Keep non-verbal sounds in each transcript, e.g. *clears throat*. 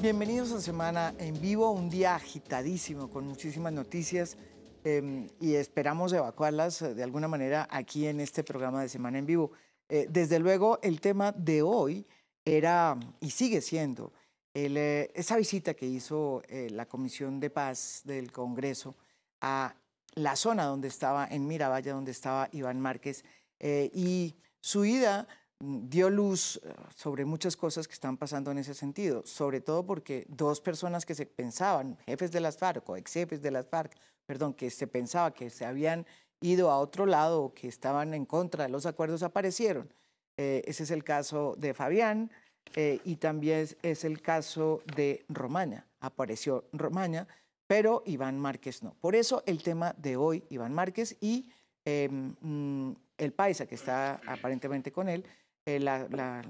Bienvenidos a Semana en Vivo, un día agitadísimo con muchísimas noticias em, y esperamos evacuarlas eh, de alguna manera aquí en este programa de Semana en Vivo. Eh, desde luego, el tema de hoy era mm, y sigue siendo eh, esa visita que hizo eh, la Comisión de Paz del Congreso a la zona donde estaba, en Miravalle, donde estaba Iván Márquez, eh, y su ida mm, dio luz sobre muchas cosas que están pasando en ese sentido, sobre todo porque dos personas que se pensaban, jefes de las FARC o ex jefes de las FARC, perdón, que se pensaba que se habían ido a otro lado o que estaban en contra de los acuerdos, aparecieron. Eh, ese es el caso de Fabián eh, y también es el caso de Romana. Apareció Romana, pero Iván Márquez no. Por eso el tema de hoy, Iván Márquez y em, mm, el Paisa, que está aparentemente con él, eh, la,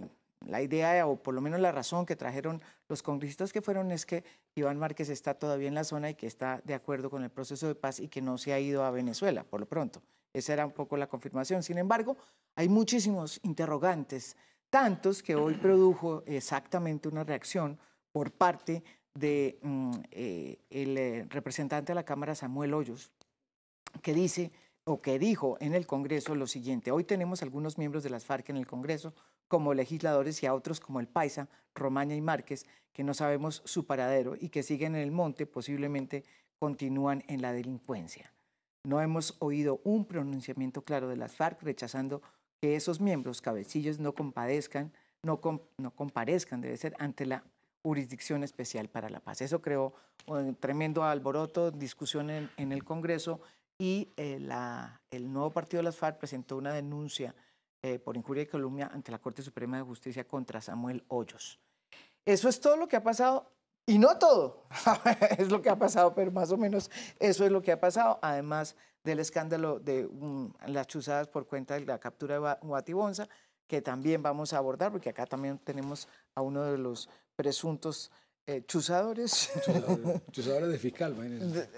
la idea o por lo menos la razón que trajeron los congresistas que fueron es que Iván Márquez está todavía en la zona y que está de acuerdo con el proceso de paz y que no se ha ido a Venezuela, por lo pronto. Esa era un poco la confirmación. Sin embargo, hay muchísimos interrogantes, tantos que hoy produjo exactamente una reacción por parte del de, mm, eh, eh, representante de la Cámara, Samuel Hoyos, que dice o que dijo en el Congreso lo siguiente. Hoy tenemos algunos miembros de las FARC en el Congreso como legisladores y a otros como el Paisa, Romaña y Márquez, que no sabemos su paradero y que siguen en el monte, posiblemente continúan en la delincuencia. No hemos oído un pronunciamiento claro de las FARC rechazando que esos miembros cabecillos no compadezcan, no, no comparezcan, debe ser, ante la jurisdicción especial para la paz. Eso creó un tremendo alboroto, discusión en, el Congreso y eh, la, el nuevo partido de las FARC presentó una denuncia eh, por injuria y calumnia ante la Corte Suprema de Justicia contra Samuel Hoyos. Eso es todo lo que ha pasado y no todo, *laughs* es lo que ha pasado, pero más o menos eso es lo que ha pasado, además del escándalo de mm, las chuzadas por cuenta de la captura de Guatibonza, que también vamos a abordar, porque acá también tenemos a uno de los presuntos eh, chuzadores de fiscal,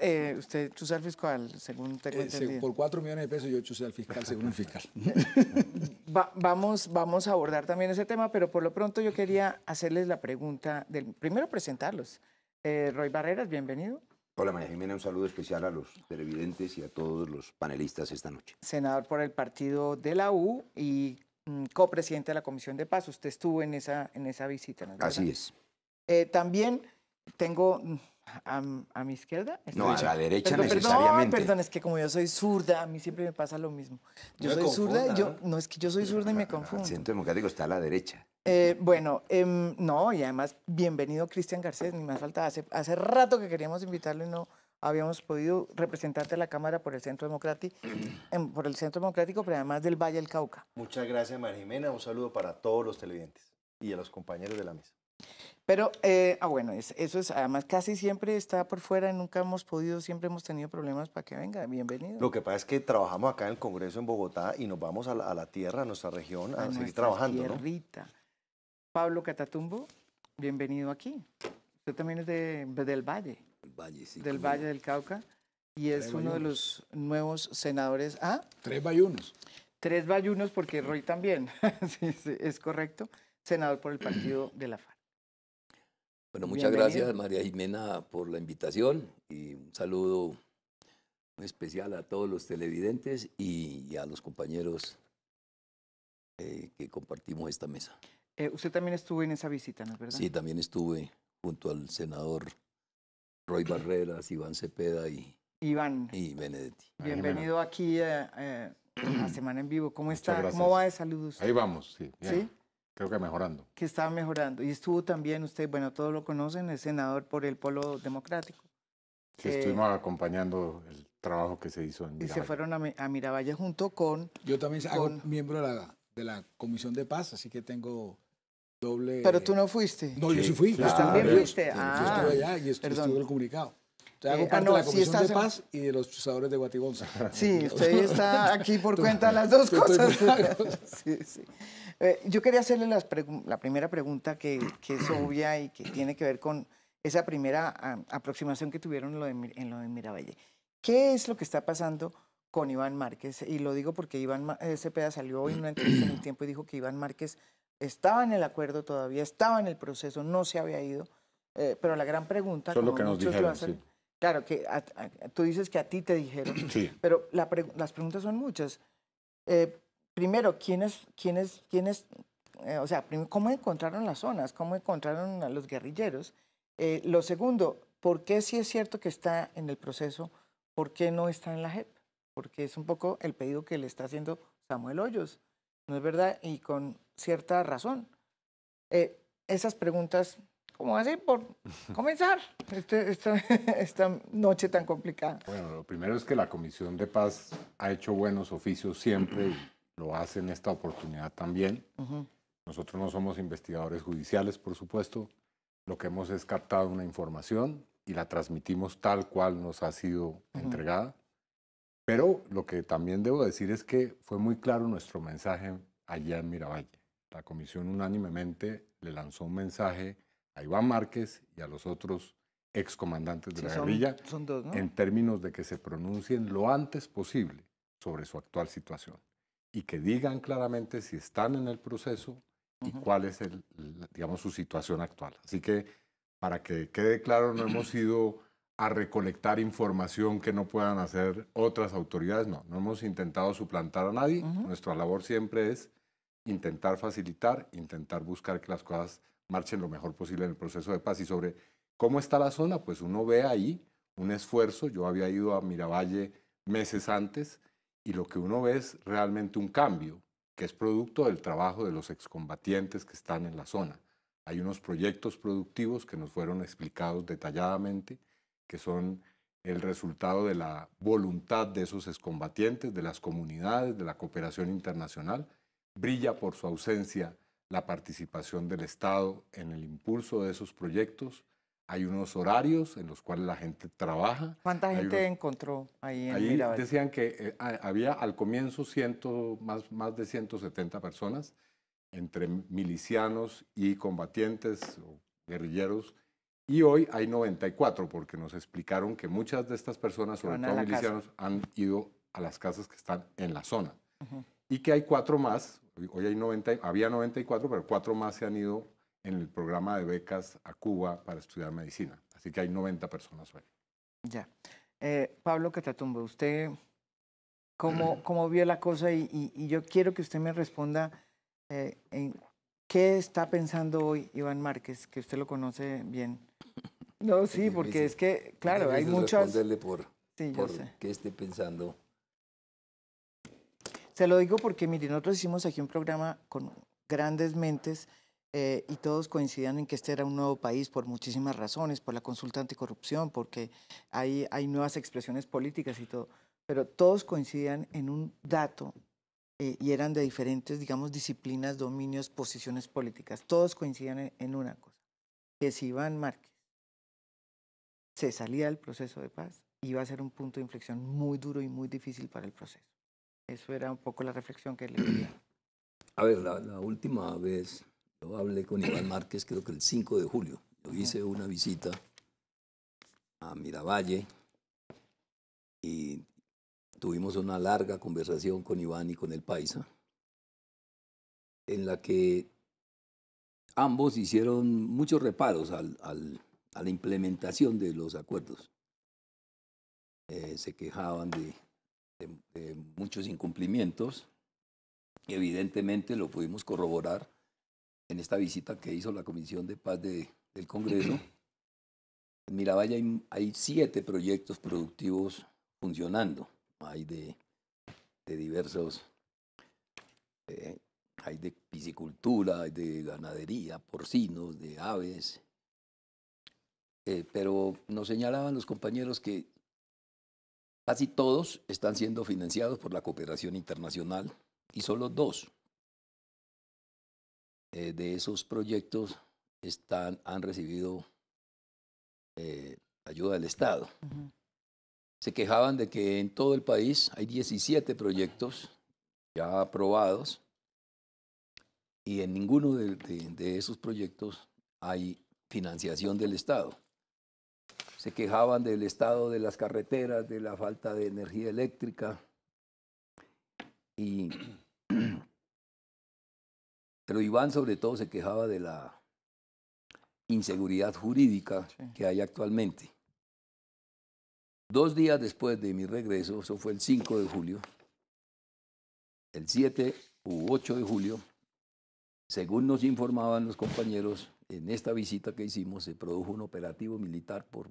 eh, usted chusó al fiscal, según tengo eh, por cuatro millones de pesos yo chuse al fiscal, según el fiscal. *laughs* vamos, vamos a abordar también ese tema, pero por lo pronto yo quería hacerles la pregunta, del, primero presentarlos. Eh, Roy Barreras, bienvenido. Hola María Jimena, un saludo especial a los televidentes y a todos los panelistas esta noche. Senador por el partido de la U y mm, copresidente de la Comisión de Paz. Usted estuvo en esa, en esa visita, Así es. Eh, también tengo mm, a, mi izquierda. Este no, a la derecha necesariamente. perdón, es que como yo soy zurda, a mí siempre me pasa lo mismo. Yo soy zurda, ¿no? yo, no es que yo soy ¿eh? zurda y me confundo. El centro democrático está a la derecha. Eh, bueno, em, no, y además, bienvenido Cristian Garcés, ni más falta. Hace, hace rato que queríamos invitarlo y no habíamos podido representarte a la Cámara por el Centro Democrático, *clears throat* em, por el Centro Democrático, pero además del Valle del Cauca. Muchas gracias, María Jimena. Un saludo para todos los televidentes y a los compañeros de la mesa. Pero, eh, ah, bueno, eso es, además casi siempre está por fuera, nunca hemos podido, siempre hemos tenido problemas para que venga, bienvenido. Lo que pasa es que trabajamos acá en el Congreso en Bogotá y nos vamos a la, tierra, a nuestra región, a, seguir trabajando. Tierrita. Pablo Catatumbo, bienvenido aquí. Usted también es de, pues, del Valle. del Valle sí, del Valle del Cauca y es uno de los nuevos senadores. ¿Ah? Tres bayunos. Tres bayunos porque Roy también, *laughs* es correcto, senador por el partido de la FARC. Bueno, muchas gracias María Jimena por la invitación y un saludo muy especial a todos los televidentes y, a los compañeros eh, que compartimos esta mesa. Eh, usted también estuvo en esa visita, ¿no es verdad? Sí, también estuve junto al senador Roy Barreras, Iván Cepeda y, Iván. y Benedetti. Bienvenido aquí eh, a, a Semana en Vivo. ¿Cómo está? ¿Cómo va de saludos? Ahí vamos, ¿Sí? Creo que mejorando. Que estaba mejorando. Y estuvo también, usted, bueno, todos lo conocen, el senador por el Polo Democrático. Que estuvimos acompañando el trabajo que se hizo en Miravalle. Y se fueron a, a Miravalle junto con... Yo también soy hago miembro de la, Comisión de Paz, así que tengo... Doble... Pero tú no fuiste. No, yo sí fui. Claro. también fuiste. Ah, yo estuve allá y estuve, estuve el comunicado. O eh, hago ah, parte de la Comisión de Paz y de los usadores de Guatigonza. Sí, usted *laughs* está aquí por cuenta *laughs* de las dos cosas. *laughs* sí, sí. Eh, yo quería hacerle la primera pregunta que, es obvia y que tiene que ver con esa primera aproximación que tuvieron en lo, de, en lo de Miravalle. ¿Qué es lo que está pasando con Iván Márquez? Y lo digo porque Iván eh, Cepeda salió hoy en una entrevista en un tiempo y dijo que Iván Márquez estaba en el acuerdo todavía, estaba en el proceso, no se había ido. Eh, pero la gran pregunta, es que nos dijeron, claro, que tú dices que a ti te dijeron, sí. pero las preguntas son muchas. Eh, primero, ¿quiénes, quiénes, quiénes eh, o sea, cómo encontraron las zonas? ¿Cómo encontraron a los guerrilleros? Eh, lo segundo, ¿por qué si es cierto que está en el proceso, por qué no está en la JEP? Porque es un poco el pedido que le está haciendo Samuel Hoyos, ¿no es verdad? Y con cierta razón. Eh, esas preguntas, ¿cómo así? Por *laughs* comenzar este, esta, *laughs* esta noche tan complicada. Bueno, lo primero es que la Comisión de Paz ha hecho buenos oficios siempre lo hacen esta oportunidad también. Nosotros no somos investigadores judiciales, por supuesto. Lo que hemos es captado una información y la transmitimos tal cual nos ha sido entregada. Pero lo que también debo decir es que fue muy claro nuestro mensaje allá en Miravalle. La comisión unánimemente le lanzó un mensaje a Iván Márquez y a los otros excomandantes de la guerrilla en términos de que se pronuncien lo antes posible sobre su actual situación y que digan claramente si están en el proceso y cuál es, el, digamos, su situación actual. Así que, para que quede claro, no hemos ido a recolectar información que no puedan hacer otras autoridades, no, no hemos intentado suplantar a nadie, nuestra labor siempre es intentar facilitar, intentar buscar que las cosas marchen lo mejor posible en el proceso de paz y sobre cómo está la zona, pues uno ve ahí un esfuerzo, yo había ido a Miravalle meses antes, y lo que uno ve es realmente un cambio, que es producto del trabajo de los excombatientes que están en la zona. Hay unos proyectos productivos que nos fueron explicados detalladamente, que son el resultado de la voluntad de esos excombatientes, de las comunidades, de la cooperación internacional. Brilla por su ausencia la participación del Estado en el impulso de esos proyectos hay unos horarios en los cuales la gente trabaja. ¿Cuánta gente encontró ahí en ahí Decían que eh, había al comienzo ciento, más, más de 170 personas entre milicianos y combatientes o guerrilleros. Y hoy hay 94 porque nos explicaron que muchas de estas personas, sobre todo milicianos, han ido a las casas que están en la zona. Y que hay cuatro más, hoy hay 90, había 94, pero cuatro más se han ido en el programa de becas a Cuba para estudiar medicina. Así que hay 90 personas hoy. Ya. Eh, Pablo Catatumbo, usted, *clears throat* ¿cómo, cómo vio la cosa? Y, yo quiero que usted me responda eh, en qué está pensando hoy Iván Márquez, que usted lo conoce bien. No, *laughs* sí, porque es que, claro, hay muchas... Responderle por, sí, por qué esté pensando. Se lo digo porque, mire, nosotros hicimos aquí un programa con grandes mentes eh, y todos coincidían en que este era un nuevo país por muchísimas razones, por la consulta anticorrupción, porque hay, hay nuevas expresiones políticas y todo, pero todos coincidían en un dato eh, y eran de diferentes, digamos, disciplinas, dominios, posiciones políticas. Todos coincidían en, una cosa, que si Iván Márquez se salía del proceso de paz, iba a ser un punto de inflexión muy duro y muy difícil para el proceso. Eso era un poco la reflexión que le quería. *clears throat* A ver, la última vez yo hablé con Iván Márquez, creo que el 5 de julio. hice una visita a Miravalle y tuvimos una larga conversación con Iván y con el Paisa, en la que ambos hicieron muchos reparos a la implementación de los acuerdos. Eh, se quejaban de muchos incumplimientos. Evidentemente lo pudimos corroborar en esta visita que hizo la Comisión de Paz del Congreso, en vaya, hay, siete proyectos productivos funcionando. Hay de, diversos, eh, hay de piscicultura, hay de ganadería, porcinos, de aves. Eh, pero nos señalaban los compañeros que casi todos están siendo financiados por la cooperación internacional y solo dos eh, de esos proyectos están, han recibido eh, ayuda del Estado. Se quejaban de que en todo el país hay 17 proyectos ya aprobados y en ninguno de esos proyectos hay financiación del Estado. Se quejaban del estado de las carreteras, de la falta de energía eléctrica y pero Iván sobre todo se quejaba de la inseguridad jurídica que hay actualmente. Dos días después de mi regreso, eso fue el 5 de julio, el 7 u 8 de julio, según nos informaban los compañeros, en esta visita que hicimos se produjo un operativo militar por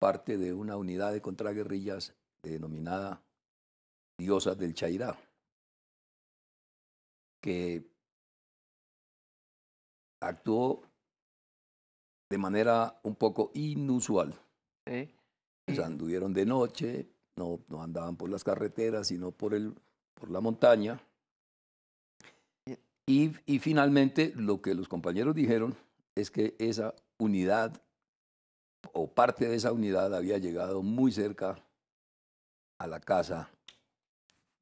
parte de una unidad de contraguerrillas denominada Diosas del Chairá, que actuó de manera un poco inusual. ¿Sí? O sea, anduvieron de noche, no, no andaban por las carreteras, sino por, el, por la montaña. Y, y finalmente lo que los compañeros dijeron es que esa unidad o parte de esa unidad había llegado muy cerca a la casa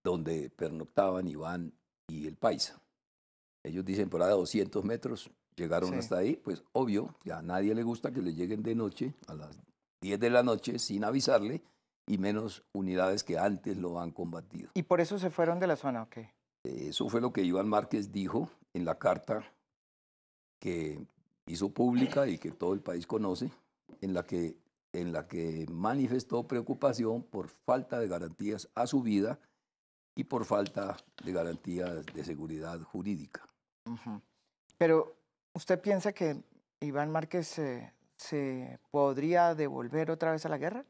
donde pernoctaban Iván y el Paisa. Ellos dicen por ahí de 200 metros, Llegaron hasta ahí, pues obvio, ya a nadie le gusta que le lleguen de noche, a las 10 de la noche, sin avisarle, y menos unidades que antes lo han combatido. ¿Y por eso se fueron de la zona o qué? Eso fue lo que Iván Márquez dijo en la carta que hizo pública y que todo el país conoce, en la que, en la que manifestó preocupación por falta de garantías a su vida y por falta de garantías de seguridad jurídica. Pero ¿Usted piensa que Iván Márquez se podría devolver otra vez a la guerra?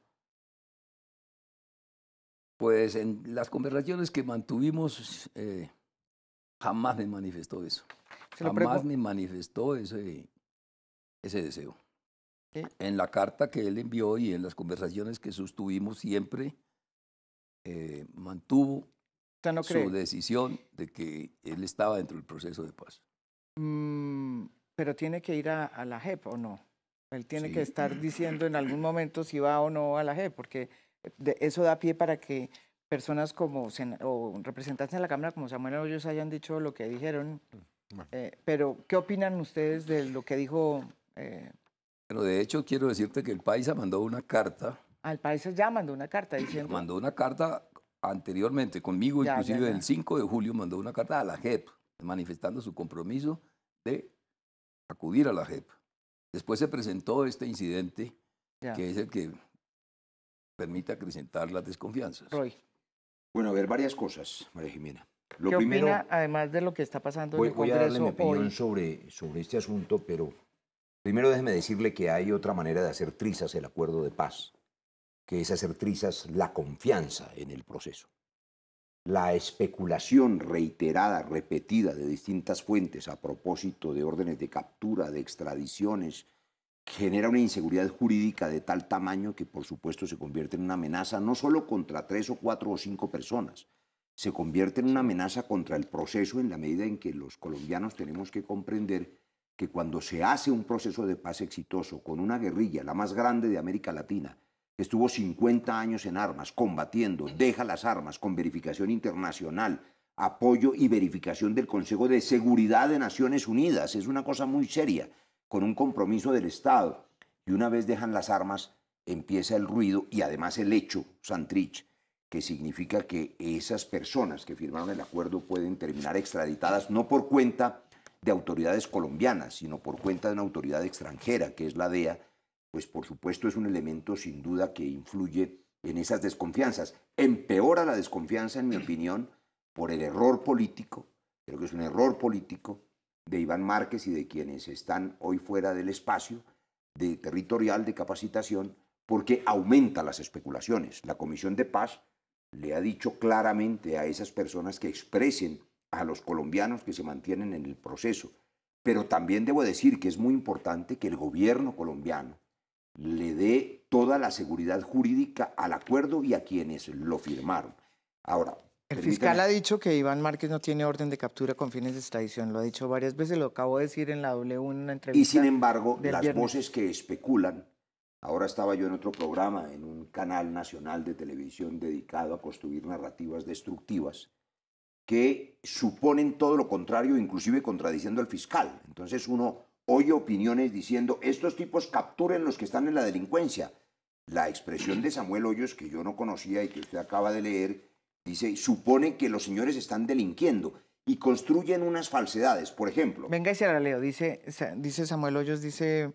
Pues en las conversaciones que mantuvimos, eh, jamás me manifestó eso. jamás me manifestó ese, deseo. En la carta que él envió y en las conversaciones que sostuvimos siempre, eh, mantuvo su decisión de que él estaba dentro del proceso de paz. Mm, pero tiene que ir a, la JEP o no. Él tiene que estar diciendo en algún momento si va o no a la JEP, porque eh, eso da pie para que personas como representantes de la Cámara como Samuel Hoyos hayan dicho lo que dijeron. Mm, eh, pero, ¿qué opinan ustedes de lo que dijo? Eh? Pero de hecho, quiero decirte que el país ha mandó una carta. Al ah, país ya mandó una carta diciendo. Mandó una carta anteriormente, conmigo inclusive el 5 de julio mandó una carta a la JEP manifestando su compromiso de acudir a la JEP. Después se presentó este incidente que es el que permite acrecentar las desconfianzas. Bueno, a ver, varias cosas, María Jimena. Lo primero, además de lo que está pasando en el Congreso voy a darle mi opinión sobre, sobre este asunto, pero primero déjeme decirle que hay otra manera de hacer trizas el acuerdo de paz, que es hacer trizas la confianza en el proceso la especulación reiterada, repetida de distintas fuentes a propósito de órdenes de captura, de extradiciones, genera una inseguridad jurídica de tal tamaño que por supuesto se convierte en una amenaza no sólo contra tres o cuatro o cinco personas, se convierte en una amenaza contra el proceso en la medida en que los colombianos tenemos que comprender que cuando se hace un proceso de paz exitoso con una guerrilla, la más grande de América Latina, estuvo 50 años en armas, combatiendo, deja las armas con verificación internacional, apoyo y verificación del Consejo de Seguridad de Naciones Unidas. Es una cosa muy seria, con un compromiso del Estado. Y una vez dejan las armas, empieza el ruido y además el hecho, Santrich, que significa que esas personas que firmaron el acuerdo pueden terminar extraditadas no por cuenta de autoridades colombianas, sino por cuenta de una autoridad extranjera, que es la DEA, pues por supuesto es un elemento sin duda que influye en esas desconfianzas. Empeora la desconfianza, en mi opinión, por el error político, creo que es un error político de Iván Márquez y de quienes están hoy fuera del espacio de territorial de capacitación, porque aumenta las especulaciones. La Comisión de Paz le ha dicho claramente a esas personas que expresen a los colombianos que se mantienen en el proceso. Pero también debo decir que es muy importante que el gobierno colombiano le dé toda la seguridad jurídica al acuerdo y a quienes lo firmaron. Ahora, el fiscal ha dicho que Iván Márquez no tiene orden de captura con fines de extradición, lo ha dicho varias veces, lo acabo de decir en la W en una entrevista. Y sin embargo, las voces que especulan, ahora estaba yo en otro programa, en un canal nacional de televisión dedicado a construir narrativas destructivas, que suponen todo lo contrario, inclusive contradiciendo al fiscal. Entonces uno oye opiniones diciendo, estos tipos capturen los que están en la delincuencia. La expresión de Samuel Hoyos, que yo no conocía y que usted acaba de leer, dice, supone que los señores están delinquiendo y construyen unas falsedades, por ejemplo. Venga y se la leo, dice, dice Samuel Hoyos, dice,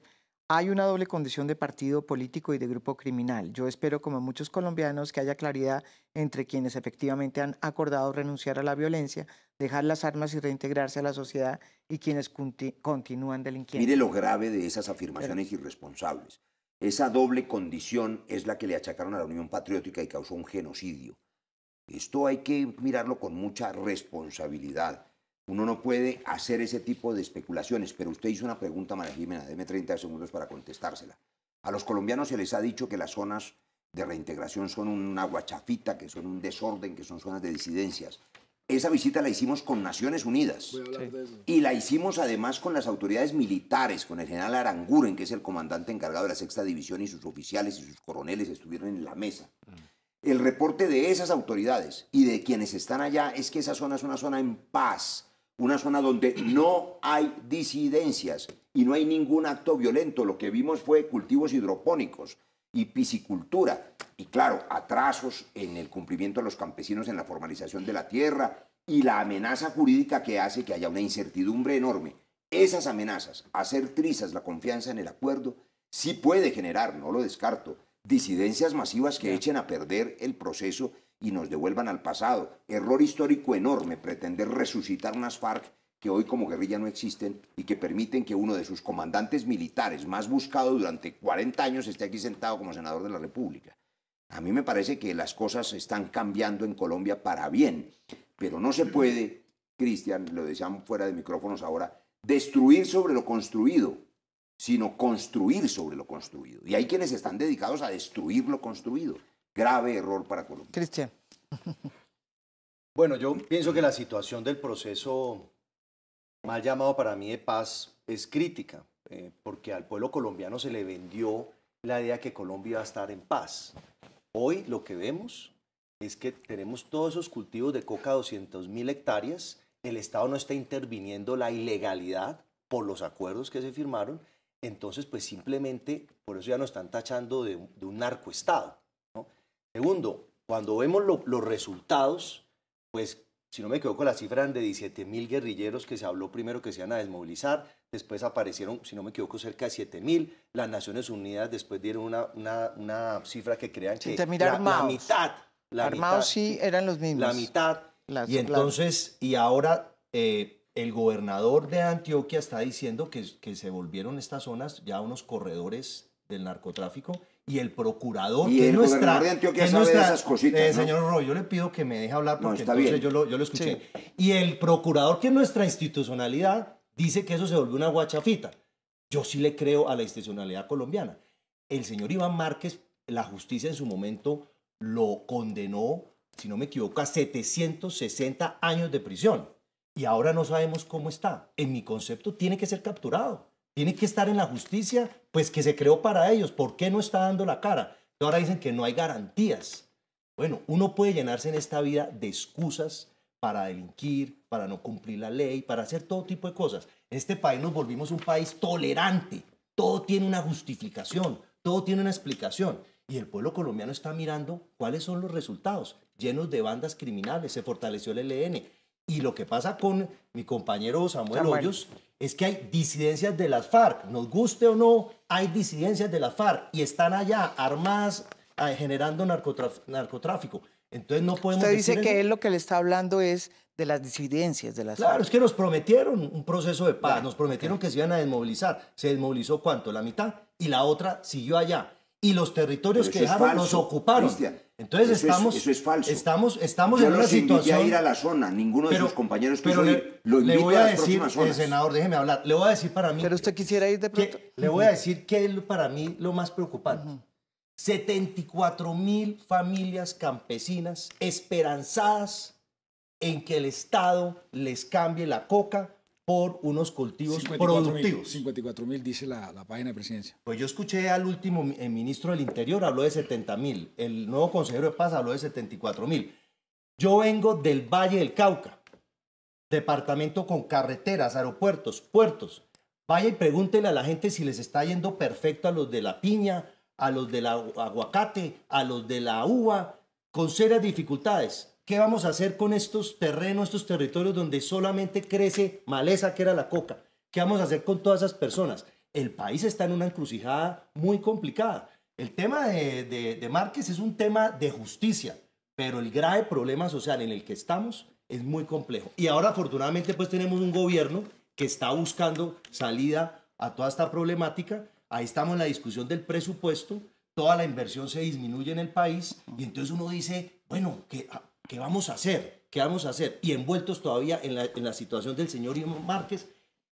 hay una doble condición de partido político y de grupo criminal. Yo espero, como muchos colombianos, que haya claridad entre quienes efectivamente han acordado renunciar a la violencia dejar las armas y reintegrarse a la sociedad y quienes continúan delinquiendo. Mire lo grave de esas afirmaciones irresponsables. Esa doble condición es la que le achacaron a la Unión Patriótica y causó un genocidio. Esto hay que mirarlo con mucha responsabilidad. Uno no puede hacer ese tipo de especulaciones, pero usted hizo una pregunta, María Jimena, deme 30 segundos para contestársela. A los colombianos se les ha dicho que las zonas de reintegración son una guachafita, que son un desorden, que son zonas de disidencias. Esa visita la hicimos con Naciones Unidas y la hicimos además con las autoridades militares, con el general Aranguren, que es el comandante encargado de la sexta división y sus oficiales y sus coroneles estuvieron en la mesa. Mm. El reporte de esas autoridades y de quienes están allá es que esa zona es una zona en paz, una zona donde no hay disidencias y no hay ningún acto violento. Lo que vimos fue cultivos hidropónicos, y piscicultura. Y claro, atrasos en el cumplimiento de los campesinos en la formalización de la tierra y la amenaza jurídica que hace que haya una incertidumbre enorme. Esas amenazas, hacer trizas la confianza en el acuerdo, sí puede generar, no lo descarto, disidencias masivas que echen a perder el proceso y nos devuelvan al pasado. Error histórico enorme pretender resucitar unas FARC que hoy como guerrilla no existen y que permiten que uno de sus comandantes militares más buscado durante 40 años esté aquí sentado como senador de la República. A mí me parece que las cosas están cambiando en Colombia para bien, pero no se puede, Cristian, lo decíamos fuera de micrófonos ahora, destruir sobre lo construido, sino construir sobre lo construido. Y hay quienes están dedicados a destruir lo construido. Grave error para Colombia. Cristian. Bueno, yo pienso que la situación del proceso mal llamado para mí de paz es crítica, eh, porque al pueblo colombiano se le vendió la idea que Colombia va a estar en paz. Hoy lo que vemos es que tenemos todos esos cultivos de coca, 200 mil hectáreas, el Estado no está interviniendo la ilegalidad por los acuerdos que se firmaron, entonces pues simplemente por eso ya nos están tachando de, un narcoestado. Segundo, cuando vemos los resultados, pues si no me equivoco, la cifra eran de 17 mil guerrilleros que se habló primero que se iban a desmovilizar, después aparecieron, si no me equivoco, cerca de 7 mil. Las Naciones Unidas después dieron una, una, cifra que crean que la, la, mitad. La armados sí eran los mismos. La mitad. y entonces, y ahora eh, el gobernador de Antioquia está diciendo que, que se volvieron estas zonas ya unos corredores del narcotráfico y el procurador que nuestra, señor yo le pido que me deje hablar porque yo lo, escuché. Y el procurador que nuestra institucionalidad dice que eso se volvió una guachafita. Yo sí le creo a la institucionalidad colombiana. El señor Iván Márquez, la justicia en su momento lo condenó, si no me equivoco, a 760 años de prisión. Y ahora no sabemos cómo está. En mi concepto, tiene que ser capturado tiene que estar en la justicia, pues que se creó para ellos. ¿Por qué no está dando la cara? ahora dicen que no hay garantías. Bueno, uno puede llenarse en esta vida de excusas para delinquir, para no cumplir la ley, para hacer todo tipo de cosas. En este país nos volvimos un país tolerante. Todo tiene una justificación, todo tiene una explicación. Y el pueblo colombiano está mirando cuáles son los resultados. Llenos de bandas criminales, se fortaleció el e L.N. Y lo que pasa con mi compañero Samuel, Hoyos es que hay disidencias de las FARC, nos guste o no, hay disidencias de las FARC y están allá armadas ah, generando narcotráfico. Entonces no podemos... Usted dice que él lo que le está hablando es de las disidencias de las Claro, es que nos prometieron un proceso de paz, nos prometieron que se iban a desmovilizar. Se desmovilizó cuánto, la mitad, y la otra siguió allá. Y los territorios que dejaron los ocuparon. Entonces estamos, es, eso es falso. estamos, estamos Yo en una situación. a ir a la zona, ninguno de sus compañeros que ir, lo invito voy a, decir, eh, senador, déjeme hablar. Le voy a decir para mí. Pero usted quisiera ir de pronto. Le voy a decir que es para mí lo más preocupante. 74 mil familias campesinas esperanzadas en que el Estado les cambie la coca por unos cultivos productivos. 54 mil, dice la, página de presidencia. Pues yo escuché al último eh, ministro del Interior, habló de 70 mil. El nuevo consejero de paz habló de 74 mil. Yo vengo del Valle del Cauca, departamento con carreteras, aeropuertos, puertos. Vaya y pregúntele a la gente si les está yendo perfecto a los de la piña, a los del aguacate, a los de la uva, con serias dificultades. ¿Qué vamos a hacer con estos terrenos, estos territorios donde solamente crece maleza, que era la coca? ¿Qué vamos a hacer con todas esas personas? El país está en una encrucijada muy complicada. El tema de, de, de Márquez es un tema de justicia, pero el grave problema social en el que estamos es muy complejo. Y ahora afortunadamente pues tenemos un gobierno que está buscando salida a toda esta problemática. Ahí estamos en la discusión del presupuesto, toda la inversión se disminuye en el país y entonces uno dice, bueno, que ¿qué vamos a hacer? ¿Qué vamos a hacer? Y envueltos todavía en la, situación del señor Iván Márquez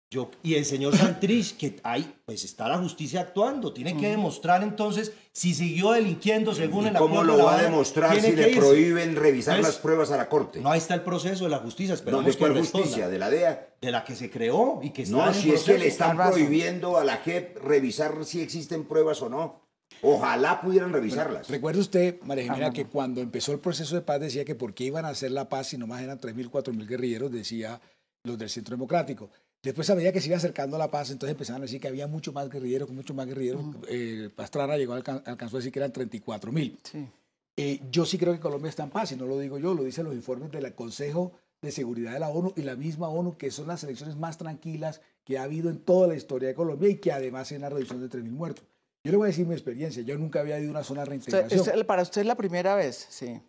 yo, y el señor Santrich, que ahí pues está la justicia actuando, tiene que demostrar entonces si siguió delinquiendo según el acuerdo. ¿Cómo lo va a demostrar si le prohíben revisar las pruebas a la corte? No, ahí está el proceso de la justicia, esperamos que justicia? ¿De la DEA? De la que se creó y que está No, si es que le están prohibiendo a la JEP revisar si existen pruebas o no. Ojalá pudieran revisarlas. Recuerda Recuerde usted, María Jimena, que cuando empezó el proceso de paz decía que por qué iban a hacer la paz si nomás eran 3.000, 4.000 guerrilleros, decía los del Centro Democrático. Después, a medida que se iba acercando a la paz, entonces empezaron a decir que había mucho más guerrilleros, mucho más guerrilleros. Eh, Pastrana llegó, alcanzó a decir que eran 34.000. Eh, yo sí creo que Colombia está en paz, y no lo digo yo, lo dicen los informes del Consejo de Seguridad de la ONU y la misma ONU, que son las elecciones más tranquilas que ha habido en toda la historia de Colombia y que además hay una reducción de 3.000 muertos. Yo le voy a decir mi experiencia. Yo nunca había ido a una zona de reintegración. para usted es la primera vez, sí.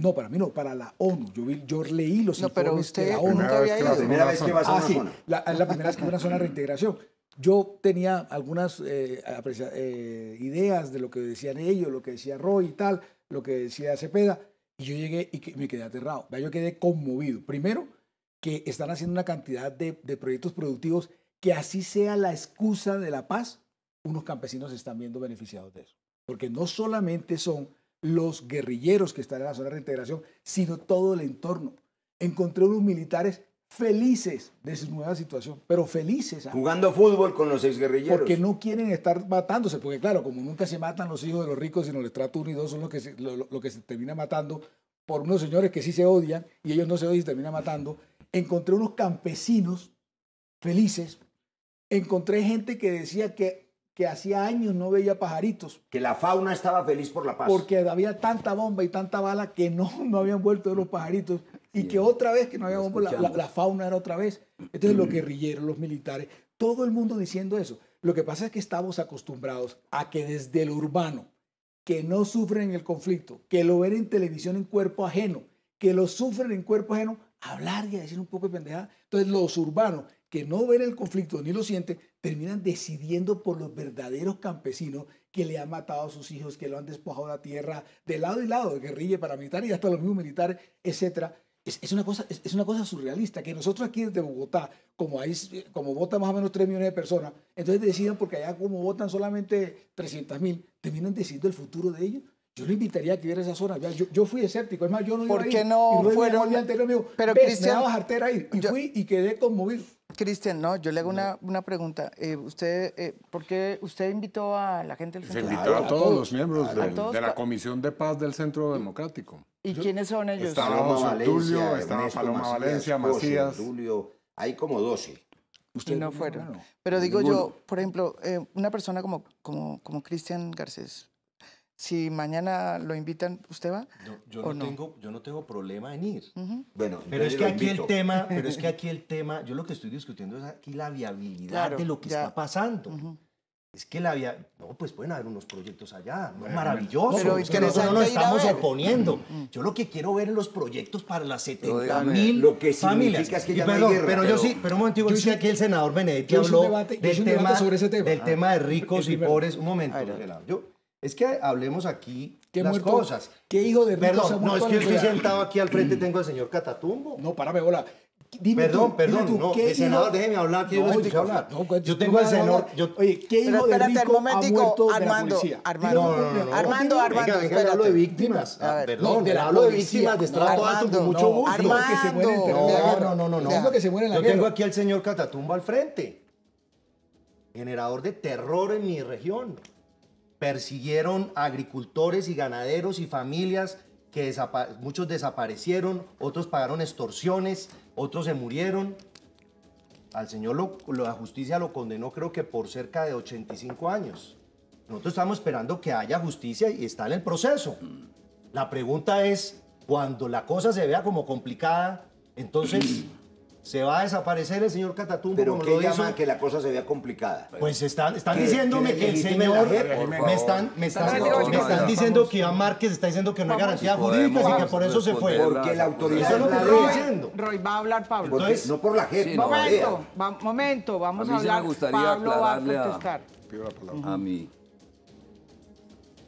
no, para mí no, para la ONU. Yo, leí los no, informes pero usted de la Nunca había ido. Ah, la primera vez que a una ah, sí, zona. La, la primera vez que iba a una zona de reintegración. Yo tenía algunas eh, eh, ideas de lo que decían ellos, lo que decía Roy y tal, lo que decía Cepeda, y yo llegué y me quedé aterrado. Yo quedé conmovido. Primero, que están haciendo una cantidad de, de proyectos productivos que así sea la excusa de la paz, unos campesinos están viendo beneficiados de eso. Porque no solamente son los guerrilleros que están en la zona de reintegración, sino todo el entorno. Encontré unos militares felices de su nueva situación, pero felices. Ah. Jugando fútbol con los exguerrilleros. guerrilleros. Porque no quieren estar matándose, porque claro, como nunca se matan los hijos de los ricos, sino les trato uno y dos son los que se, lo, que se termina matando por unos señores que sí se odian y ellos no se odian y se terminan matando. Encontré unos campesinos felices, encontré gente que decía que que hacía años no veía pajaritos. Que la fauna estaba feliz por la paz. Porque había tanta bomba y tanta bala que no, no habían vuelto los pajaritos. Y que otra vez que no había bomba, la, fauna era otra vez. Entonces los mm. guerrilleros, los militares, todo el mundo diciendo eso. Lo que pasa es que estamos acostumbrados a que desde el urbano, que no sufren el conflicto, que lo ven en televisión en cuerpo ajeno, que lo sufren en cuerpo ajeno, hablar y decir un poco de pendejada. Entonces los urbanos que no ven el conflicto ni lo sienten, terminan decidiendo por los verdaderos campesinos que le han matado a sus hijos, que lo han despojado de la tierra, de lado y lado, guerrilla, paramilitar y hasta los mismos militares, etc. Es, una cosa, es, una cosa surrealista que nosotros aquí desde Bogotá, como, hay, como votan más o menos 3 millones de personas, entonces decidan porque allá como votan solamente 300 mil, terminan decidiendo el futuro de ellos. Yo lo invitaría a que viera esa zona. Yo, fui escéptico. Es más, yo no iba no fueron? pero Y fui y quedé conmovido. Cristian, no, yo le hago una, pregunta. Eh, usted, eh, ¿Por qué usted invitó a la gente del Centro Democrático? Se invitó a todos los miembros de la Comisión de Paz del Centro Democrático. ¿Y quiénes son ellos? Estábamos Paloma Tulio, estaba Paloma Valencia, Macías. hay como 12. Usted, y no fueron. Pero digo yo, por ejemplo, eh, una persona como, como, como Cristian Garcés, si mañana lo invitan, ¿usted va? yo, no, Tengo, yo no tengo problema en ir. Bueno, pero es que aquí el tema, *laughs* pero es que aquí el tema, yo lo que estoy discutiendo es aquí la viabilidad de lo que está pasando. Es que la viabilidad... no, pues pueden haber unos proyectos allá, maravilloso. Pero es que no nos estamos oponiendo. Yo lo que quiero ver en los proyectos para las 70 mil que familias. pero, yo sí, pero un momento, yo, yo que aquí el senador Benedetti habló del, tema, ah. tema de ricos y pobres. Un momento, yo, es que hablemos aquí las cosas. ¿Qué hijo de Perdón, no, es que yo estoy sentado aquí al frente, mm. tengo al señor Catatumbo. No, párame, hola. Dime perdón, tú, perdón, dime no, senador, déjeme hablar, quiero no, hablar. yo tengo al senador, yo... Oye, ¿qué hijo de rico ha muerto Armando, la Armando, no, no, no, Armando, Armando, venga, venga, hablo de víctimas, No, perdón, hablo de víctimas de estrato alto con mucho gusto. que se no, no, no, no, que se Yo tengo aquí al señor Catatumbo al frente, generador de terror en mi región persiguieron agricultores y ganaderos y familias que muchos desaparecieron, otros pagaron extorsiones, otros se murieron. Al señor la justicia lo condenó creo que por cerca de 85 años. Nosotros estamos esperando que haya justicia y está en el proceso. La pregunta es, cuando la cosa se vea como complicada, entonces se va a desaparecer el señor Catatumbo. Pero ¿qué llama que la cosa se vea complicada? Pues están, están diciéndome que el señor... Me están, me están, me diciendo que Iván Márquez está diciendo que no hay garantía jurídica y que por eso se fue. Porque la autoridad... Eso es lo que estoy diciendo. Roy va a hablar, Pablo. no por la gente. momento, momento, vamos a, hablar. Pablo va a contestar. a mí,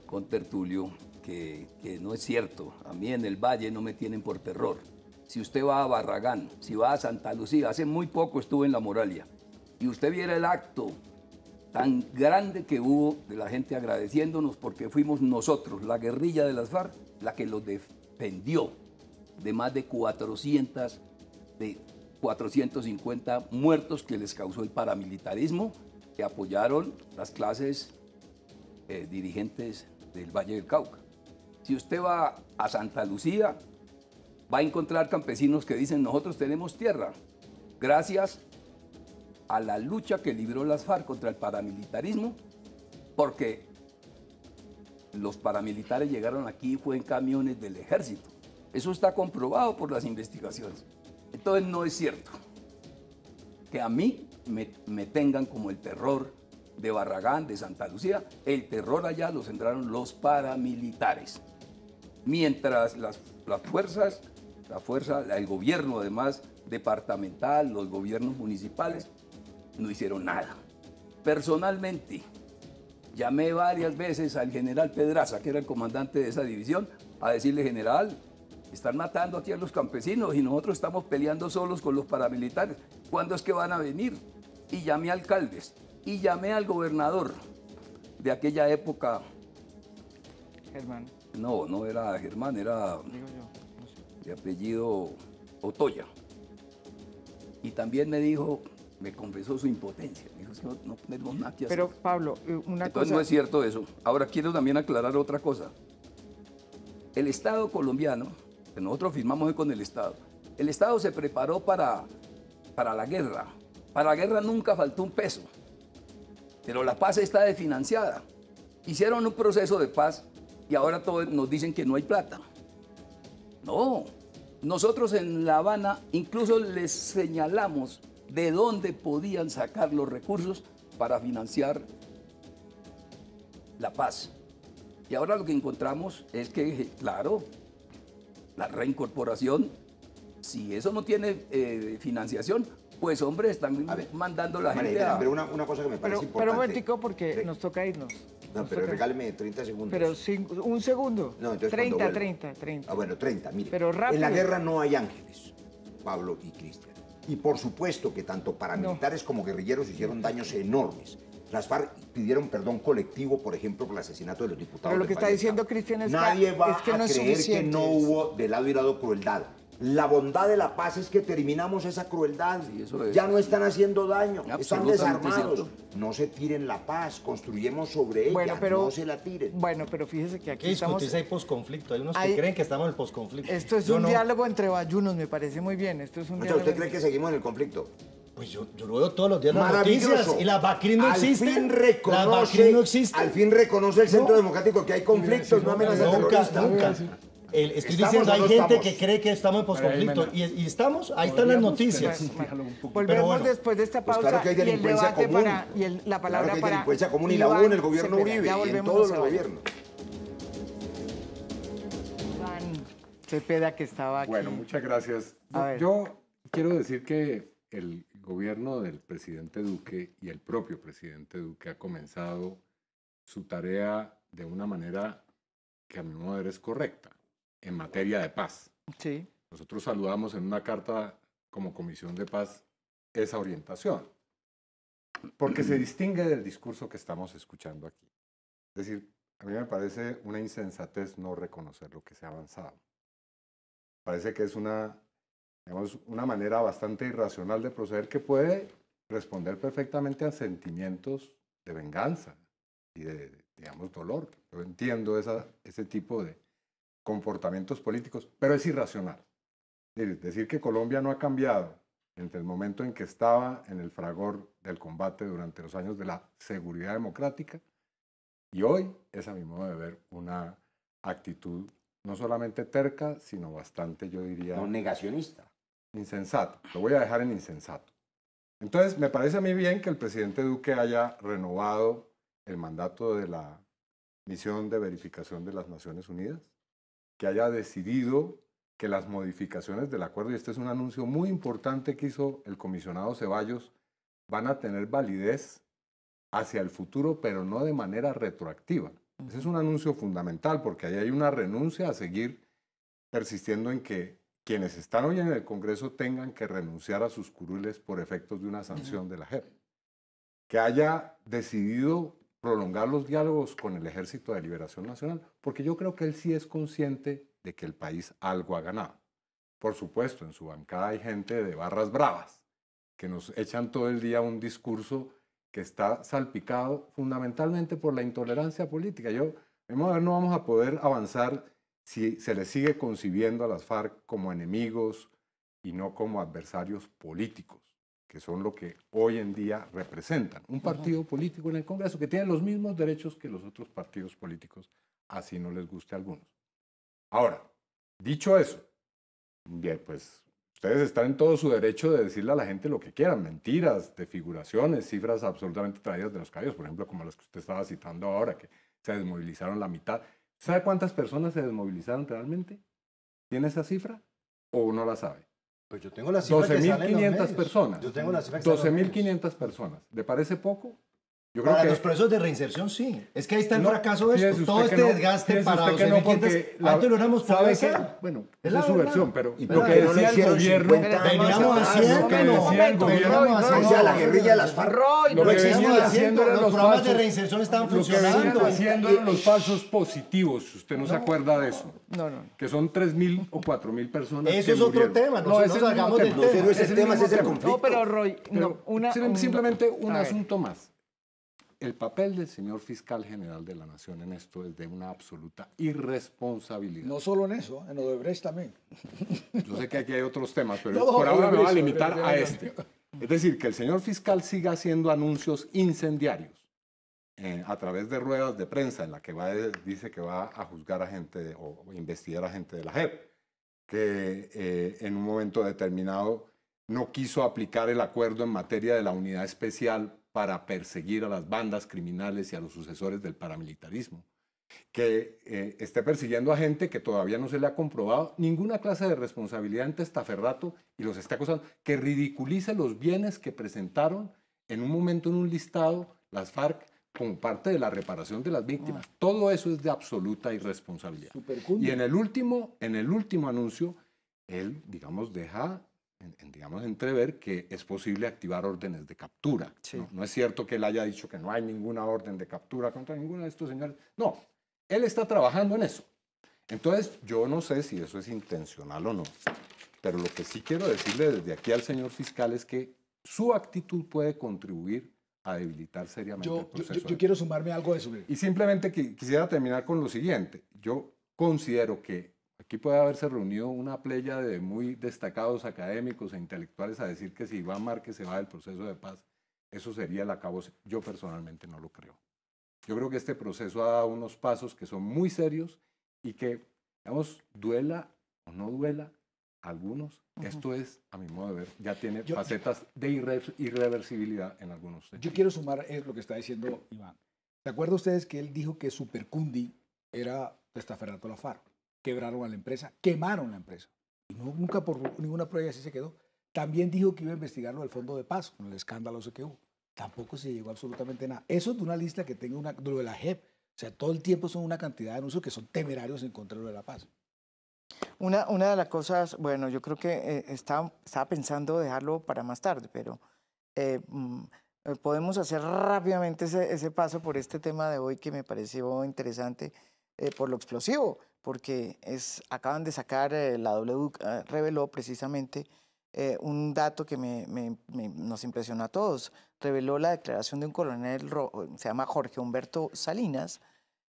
con Tertulio, que, no es cierto. A mí en el Valle no me tienen por terror si usted va a Barragán, si va a Santa Lucía, hace muy poco estuve en La Moralia, y usted viera el acto tan grande que hubo de la gente agradeciéndonos porque fuimos nosotros, la guerrilla de las FARC, la que los defendió de más de 400, de 450 muertos que les causó el paramilitarismo, que apoyaron las clases eh, dirigentes del Valle del Cauca. Si usted va a Santa Lucía, va a encontrar campesinos que dicen, nosotros tenemos tierra, gracias a la lucha que libró las FARC contra el paramilitarismo, porque los paramilitares llegaron aquí fue en camiones del ejército. Eso está comprobado por las investigaciones. Entonces no es cierto que a mí me, tengan como el terror de Barragán, de Santa Lucía. El terror allá lo centraron los paramilitares. Mientras las, las fuerzas la fuerza, el gobierno además departamental, los gobiernos municipales, no hicieron nada. Personalmente, llamé varias veces al general Pedraza, que era el comandante de esa división, a decirle, general, están matando aquí a los campesinos y nosotros estamos peleando solos con los paramilitares. ¿Cuándo es que van a venir? Y llamé a alcaldes y llamé al gobernador de aquella época. Germán. No, no era Germán, era... Digo yo de apellido Otoya. Y también me dijo, me confesó su impotencia. Me dijo, no, tenemos nada que Pero Pablo, eh, una Entonces no es cierto eso. Ahora quiero también aclarar otra cosa. El Estado colombiano, que nosotros firmamos con el Estado, el Estado se preparó para, para la guerra. Para la guerra nunca faltó un peso, pero la paz está desfinanciada. Hicieron un proceso de paz y ahora todos nos dicen que no hay plata. No, nosotros en La Habana incluso les señalamos de dónde podían sacar los recursos para financiar la paz. Y ahora lo que encontramos es que, claro, la reincorporación, si eso no tiene eh, financiación, pues hombre, están mandando la gente a... Pero una, cosa que me parece importante... Pero un porque nos toca irnos. No, pero regáleme 30 segundos. Pero un segundo. No, entonces 30, 30, 30. Ah, bueno, 30, mire. Pero rápido. En la guerra no hay ángeles, Pablo y Cristian. Y por supuesto que tanto paramilitares como guerrilleros hicieron daños enormes. Las FARC pidieron perdón colectivo, por ejemplo, por el asesinato de los diputados. Pero lo que está diciendo Cristian es, Nadie que no a creer que no hubo de lado y lado crueldad. La bondad de la paz es que terminamos esa crueldad. Ya no están haciendo daño, están desarmados. No se tiren la paz, construyemos sobre ella, no se la tiren. Bueno, pero fíjese que aquí estamos. estamos... hay posconflicto, hay unos que creen que estamos en el posconflicto. Esto es un diálogo entre bayunos, me parece muy bien. Esto es un o sea, ¿Usted cree que seguimos en el conflicto? Pues yo, lo veo todos los días en las noticias. Y la BACRIN no existe. Al fin reconoce, Al fin reconoce el Centro Democrático que hay conflictos, no, amenaza amenazas terroristas. Nunca. El, estoy diciendo, hay gente que cree que estamos en posconflicto. Y, estamos, ahí están las noticias. Volvemos después de esta pues pausa. claro que hay delincuencia y el común. para. Y el, la palabra claro que para delincuencia común y la un, el gobierno vive, Uribe. Y en todos los gobiernos. Iván Cepeda, que estaba aquí. Bueno, muchas gracias. Yo, quiero decir que el gobierno del presidente Duque y el propio presidente Duque ha comenzado su tarea de una manera que a mi modo de ver es correcta en materia de paz. Sí. Nosotros saludamos en una carta como Comisión de Paz esa orientación, porque se distingue del discurso que estamos escuchando aquí. Es decir, a mí me parece una insensatez no reconocer lo que se ha avanzado. Parece que es una, una manera bastante irracional de proceder que puede responder perfectamente a sentimientos de venganza y de, digamos, dolor. Yo entiendo ese tipo de, comportamientos políticos, pero es irracional. decir que Colombia no ha cambiado entre el momento en que estaba en el fragor del combate durante los años de la seguridad democrática y hoy es a mi modo de ver una actitud no solamente terca, sino bastante, yo diría... No negacionista. Insensato. Lo voy a dejar en insensato. Entonces, me parece a mí bien que el presidente Duque haya renovado el mandato de la misión de verificación de las Naciones Unidas que haya decidido que las modificaciones del acuerdo, y este es un anuncio muy importante que hizo el comisionado Ceballos, van a tener validez hacia el futuro, pero no de manera retroactiva. Ese es un anuncio fundamental porque ahí hay una renuncia a seguir persistiendo en que quienes están hoy en el Congreso tengan que renunciar a sus curules por efectos de una sanción de la JEP. Que haya decidido prolongar los diálogos con el Ejército de Liberación Nacional, porque yo creo que él sí es consciente de que el país algo ha ganado. Por supuesto, en su bancada hay gente de barras bravas, que nos echan todo el día un discurso que está salpicado fundamentalmente por la intolerancia política. Yo, a ver, no vamos a poder avanzar si se le sigue concibiendo a las FARC como enemigos y no como adversarios políticos que son lo que hoy en día representan. Un partido político en el Congreso que tiene los mismos derechos que los otros partidos políticos, así no les guste a algunos. Ahora, dicho eso, bien, pues ustedes están en todo su derecho de decirle a la gente lo que quieran, mentiras, defiguraciones, cifras absolutamente traídas de los caballos, por ejemplo, como las que usted estaba citando ahora, que se desmovilizaron la mitad. ¿Sabe cuántas personas se desmovilizaron realmente? ¿Tiene esa cifra o no la sabe? Pues yo tengo las 12.500 personas. Yo tengo las 12.500 personas. ¿Le parece poco? Yo creo para que... los procesos de reinserción sí. Es que ahí está el fracaso de esto. Todo este desgaste para los no, la, antes lo éramos sabe que, Bueno, es, su versión, pero y lo que decía el gobierno... Veníamos haciendo... Lo que decía el gobierno... la guerrilla las farroy... Lo que venían haciendo los programas de reinserción estaban funcionando. Lo haciendo los falsos positivos. Usted no se acuerda de eso. No, no. Que son 3.000 o 4.000 personas Eso es otro tema. No, ese no es el tema. Ese es el conflicto. No, pero Roy... Simplemente un asunto más. El papel del señor fiscal general de la Nación en esto es de una absoluta irresponsabilidad. No solo en eso, en Odebrecht también. Yo sé que aquí hay otros temas, pero por ahora me voy a limitar a este. Es decir, que el señor fiscal siga haciendo anuncios incendiarios eh, a través de ruedas de prensa en la que va dice que va a juzgar a gente o, investigar a gente de la JEP, que eh, en un momento determinado no quiso aplicar el acuerdo en materia de la unidad especial para perseguir a las bandas criminales y a los sucesores del paramilitarismo, que eh, esté persiguiendo a gente que todavía no se le ha comprobado ninguna clase de responsabilidad ante estaferrato y los está acusando, que ridiculice los bienes que presentaron en un momento en un listado las FARC como parte de la reparación de las víctimas. Ah. Todo eso es de absoluta irresponsabilidad. Y en el último, en el último anuncio, él, digamos, deja digamos, entrever que es posible activar órdenes de captura. ¿no? es cierto que él haya dicho que no hay ninguna orden de captura contra ninguno de estos señores. No, él está trabajando en eso. Entonces, yo no sé si eso es intencional o no, pero lo que sí quiero decirle desde aquí al señor fiscal es que su actitud puede contribuir a debilitar seriamente yo, el proceso. Yo, quiero sumarme algo de eso. Y simplemente quisiera terminar con lo siguiente. Yo considero que Aquí puede haberse reunido una playa de muy destacados académicos e intelectuales a decir que si Iván Márquez se va del proceso de paz, eso sería el acabo. Yo personalmente no lo creo. Yo creo que este proceso ha dado unos pasos que son muy serios y que, digamos, duela o no duela algunos, esto es, a mi modo de ver, ya tiene facetas de irreversibilidad en algunos. Yo quiero sumar es lo que está diciendo Iván. ¿Se acuerdan ustedes que él dijo que Supercundi era testaferrato Lafar quebraron a la empresa, quemaron la empresa. Y no, nunca por ninguna prueba así se quedó. También dijo que iba a investigarlo el fondo de paz, con el escándalo que hubo. Tampoco se llegó absolutamente nada. Eso de una lista que tenga una, de de la JEP. O sea, todo el tiempo son una cantidad de anuncios que son temerarios en contra de lo de la paz. Una, una de las cosas, bueno, yo creo que eh, estaba, pensando dejarlo para más tarde, pero eh, mm, eh, podemos hacer rápidamente ese, ese paso por este tema de hoy que me pareció interesante eh, por lo explosivo, porque es, acaban de sacar, eh, la W eh, reveló precisamente un dato que me, nos impresionó a todos. Reveló la declaración de un coronel, se llama Jorge Humberto Salinas,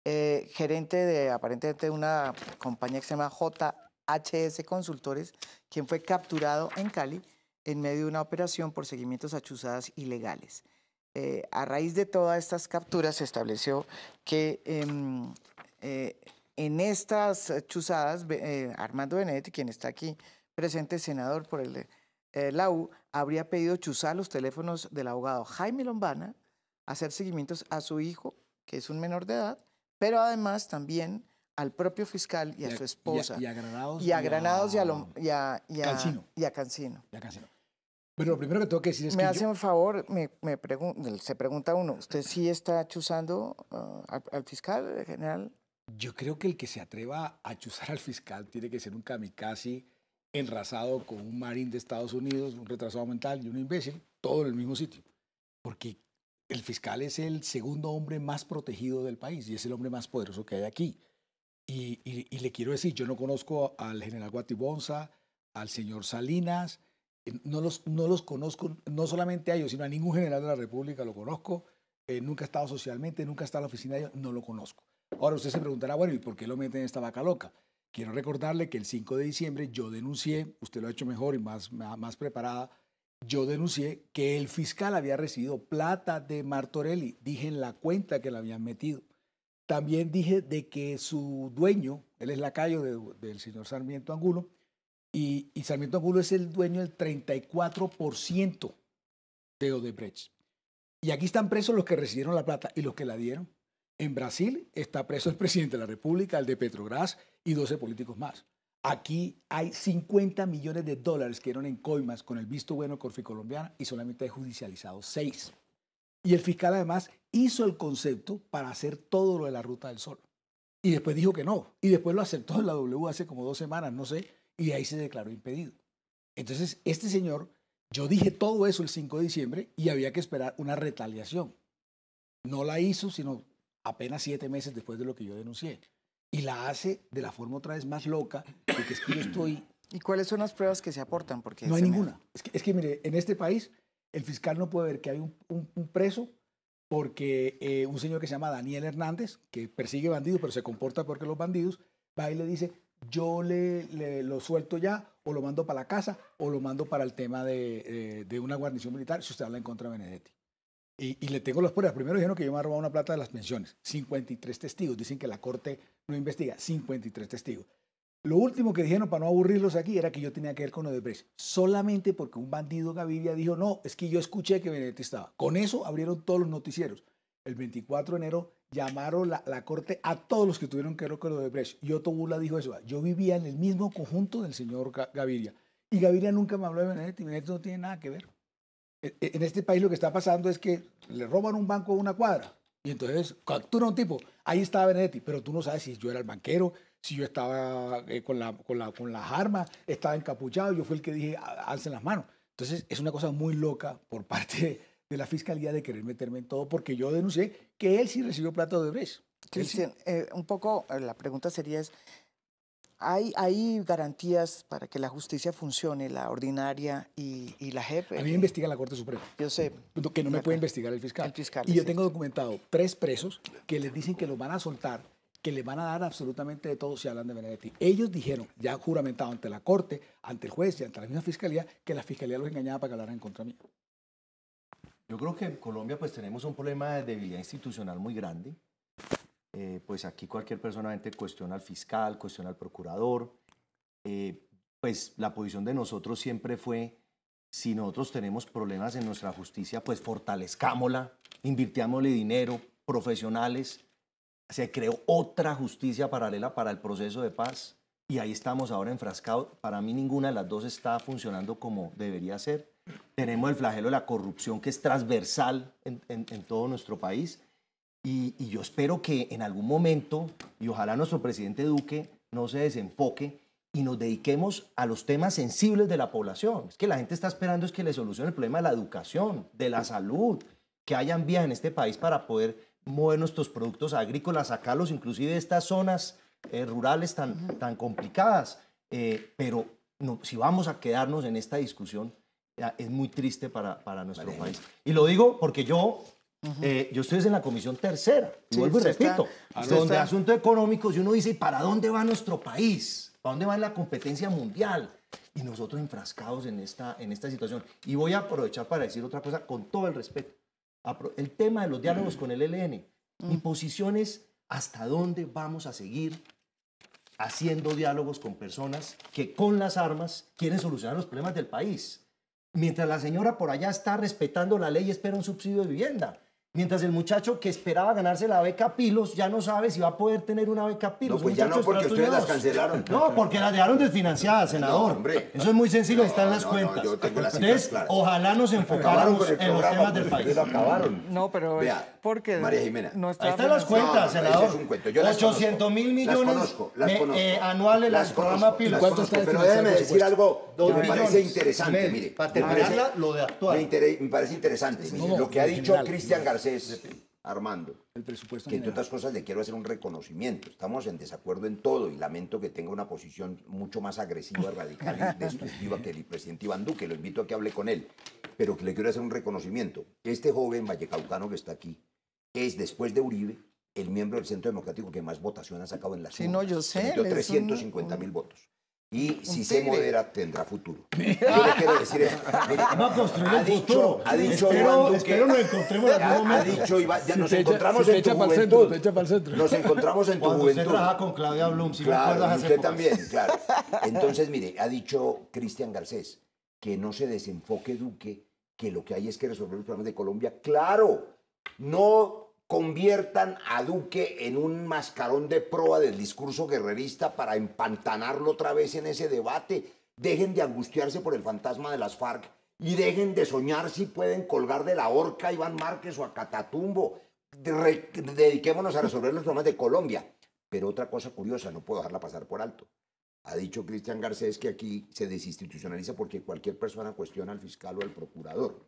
gerente de aparentemente una compañía que se llama JHS Consultores, quien fue capturado en Cali en medio de una operación por seguimientos achuzadas ilegales. a raíz de todas estas capturas se estableció que em, eh, en estas chuzadas, eh, Armando Benedetti, quien está aquí presente, senador por el, LAU, eh, la U, habría pedido chuzar los teléfonos del abogado Jaime Lombana, hacer seguimientos a su hijo, que es un menor de edad, pero además también al propio fiscal y, a, su esposa. Y a, Granados. Y a y a, Cancino. Y a Cancino. lo primero que tengo que decir es me que. Me hace un favor, me, se pregunta uno, ¿usted sí está chuzando ah, al, al, fiscal general? Yo creo que el que se atreva a chuzar al fiscal tiene que ser un kamikaze enrasado con un marín de Estados Unidos, un retrasado mental y un imbécil, todo en el mismo sitio. Porque el fiscal es el segundo hombre más protegido del país y es el hombre más poderoso que hay aquí. Y, le quiero decir, yo no conozco al general bonza al señor Salinas, eh, no los, no los conozco, no solamente a ellos, sino a ningún general de la República lo conozco, eh, nunca he estado socialmente, nunca he estado en la oficina de ellos, no lo conozco. Ahora usted se preguntará, bueno, ¿y por qué lo meten en esta vaca loca? Quiero recordarle que el 5 de diciembre yo denuncié, usted lo ha hecho mejor y más, más preparada, yo denuncié que el fiscal había recibido plata de Martorelli. Dije en la cuenta que la habían metido. También dije de que su dueño, él es lacayo del señor Sarmiento Angulo, y, Sarmiento Angulo es el dueño del 34% de Odebrecht. Y aquí están presos los que recibieron la plata y los que la dieron. En Brasil está preso el presidente de la República, el de Petrobras y 12 políticos más. Aquí hay 50 millones de dólares que eran en coimas con el visto bueno de Colombiana y solamente hay judicializados 6. Y el fiscal además hizo el concepto para hacer todo lo de la Ruta del Sol. Y después dijo que no. Y después lo aceptó en la W hace como dos semanas, no sé. Y ahí se declaró impedido. Entonces, este señor, yo dije todo eso el 5 de diciembre y había que esperar una retaliación. No la hizo, sino apenas siete meses después de lo que yo denuncié. Y la hace de la forma otra vez más loca, porque es que yo estoy... ¿Y cuáles son las pruebas que se aportan? Porque no hay ninguna. Es, que, mire, en este país el fiscal no puede ver que hay un, preso porque eh, un señor que se llama Daniel Hernández, que persigue bandidos pero se comporta porque los bandidos, va y le dice, yo le, lo suelto ya o lo mando para la casa o lo mando para el tema de, de, eh, de una guarnición militar si usted habla en contra de Benedetti. Y, le tengo las pruebas. Primero dijeron que yo me robado una plata de las pensiones. 53 testigos. Dicen que la Corte no investiga. 53 testigos. Lo último que dijeron para no aburrirlos aquí era que yo tenía que ver con Odebrecht. Solamente porque un bandido Gaviria dijo, no, es que yo escuché que Benedetti estaba. Con eso abrieron todos los noticieros. El 24 de enero llamaron la, la corte a todos los que tuvieron que ver con Odebrecht. Y Otto Bula dijo eso. Yo vivía en el mismo conjunto del señor Gaviria. Y Gaviria nunca me habló de Benedetti. Benedetti no tiene nada que ver. E, e, en este país lo que está pasando es que le roban un banco a una cuadra y entonces captura un tipo. Ahí estaba Benedetti, pero tú no sabes si yo era el banquero, si yo estaba eh, con, las armas, estaba encapuchado, yo fui el que dije, alcen las manos. Entonces es una cosa muy loca por parte de, la fiscalía de querer meterme en todo, porque yo denuncié que él sí recibió plata de Brecht. Eh, un poco eh, la pregunta sería es, hay, garantías para que la justicia funcione, la ordinaria y, la jefe? A mí me investiga la Corte Suprema. Yo sé. Que no me puede investigar el fiscal. El fiscal. Y yo tengo documentado tres presos que les dicen que los van a soltar, que les van a dar absolutamente de todo si hablan de Benedetti. Ellos dijeron, ya juramentado ante la Corte, ante el juez y ante la misma fiscalía, que la fiscalía los engañaba para que hablaran en contra mí. Yo creo que en Colombia pues tenemos un problema de debilidad institucional muy grande. Eh, pues aquí cualquier persona cuestiona al fiscal, cuestiona al procurador. Eh, pues la posición de nosotros siempre fue, si nosotros tenemos problemas en nuestra justicia, pues fortalezcámosla, invirtámosle dinero, profesionales. Se creó otra justicia paralela para el proceso de paz y ahí estamos ahora enfrascados. Para mí ninguna de las dos está funcionando como debería ser. Tenemos el flagelo de la corrupción que es transversal en todo nuestro país y, yo espero que en algún momento, y ojalá nuestro presidente Duque no se desenfoque y nos dediquemos a los temas sensibles de la población. Es que la gente está esperando es que le solucione el problema de la educación, de la salud, que hayan vías en este país para poder mover nuestros productos agrícolas, sacarlos inclusive de estas zonas eh, rurales tan, tan complicadas. Eh, pero no, si vamos a quedarnos en esta discusión, es muy triste para, para nuestro país. Y lo digo porque yo yo estoy eh, en la comisión tercera, sí, vuelvo y repito, donde asunto económico económicos uno dice, ¿para dónde va nuestro país? ¿Para dónde va la competencia mundial? Y nosotros enfrascados en esta, en esta situación. Y voy a aprovechar para decir otra cosa con todo el respeto. El tema de los diálogos con el ELN. Mi posición es hasta dónde vamos a seguir haciendo diálogos con personas que con las armas quieren solucionar los problemas del país. Mientras la señora por allá está respetando la ley y espera un subsidio de vivienda. Mientras el muchacho que esperaba ganarse la beca Pilos ya no sabe si va a poder tener una beca Pilos. No, pues ya no, porque ustedes las cancelaron. No, porque las dejaron desfinanciadas, senador. Eso es muy sencillo, están las cuentas. Yo ojalá nos enfocáramos en los temas del país. No, pero Vea, porque María Jimena. Ahí están las cuentas, senador. Es un cuento. 800 mil millones eh, eh, anuales las del programa Pilos. ¿Cuánto está Pero déjeme decir algo que me parece interesante, mire. Para terminarla, lo de actuar. Me parece interesante. Lo que ha dicho Cristian García es Armando, el presupuesto que entre otras cosas le quiero hacer un reconocimiento. Estamos en desacuerdo en todo y lamento que tenga una posición mucho más agresiva, *laughs* radical y destructiva que el presidente Iván Duque. Lo invito a que hable con él, pero le quiero hacer un reconocimiento. Este joven vallecaucano que está aquí es, después de Uribe, el miembro del Centro Democrático que más votación ha sacado en la Sí, no, yo sé. 350 mil votos. Y si se modera, tendrá futuro. *laughs* Yo le quiero decir esto. Va a ha dicho, Ha dicho espero, Iván Duque. Espero nos encontremos en algún momento. Ha dicho Iván, ya nos encontramos en te tu juventud. Centro, te echa para el centro. Nos encontramos en tu Cuando juventud. Usted con Claudia Blum, si claro, me usted también, *laughs* claro. Entonces, mire, ha dicho Cristian Garcés que no se desenfoque Duque, que lo que hay es que resolver los problemas de Colombia. ¡Claro! No conviertan a Duque en un mascarón de proa del discurso guerrerista para empantanarlo otra vez en ese debate. Dejen de angustiarse por el fantasma de las FARC y dejen de soñar si pueden colgar de la horca a Iván Márquez o a Catatumbo. dediquémonos a resolver los problemas de Colombia. Pero otra cosa curiosa, no puedo dejarla pasar por alto. Ha dicho Cristian Garcés que aquí se desinstitucionaliza porque cualquier persona cuestiona al fiscal o al procurador.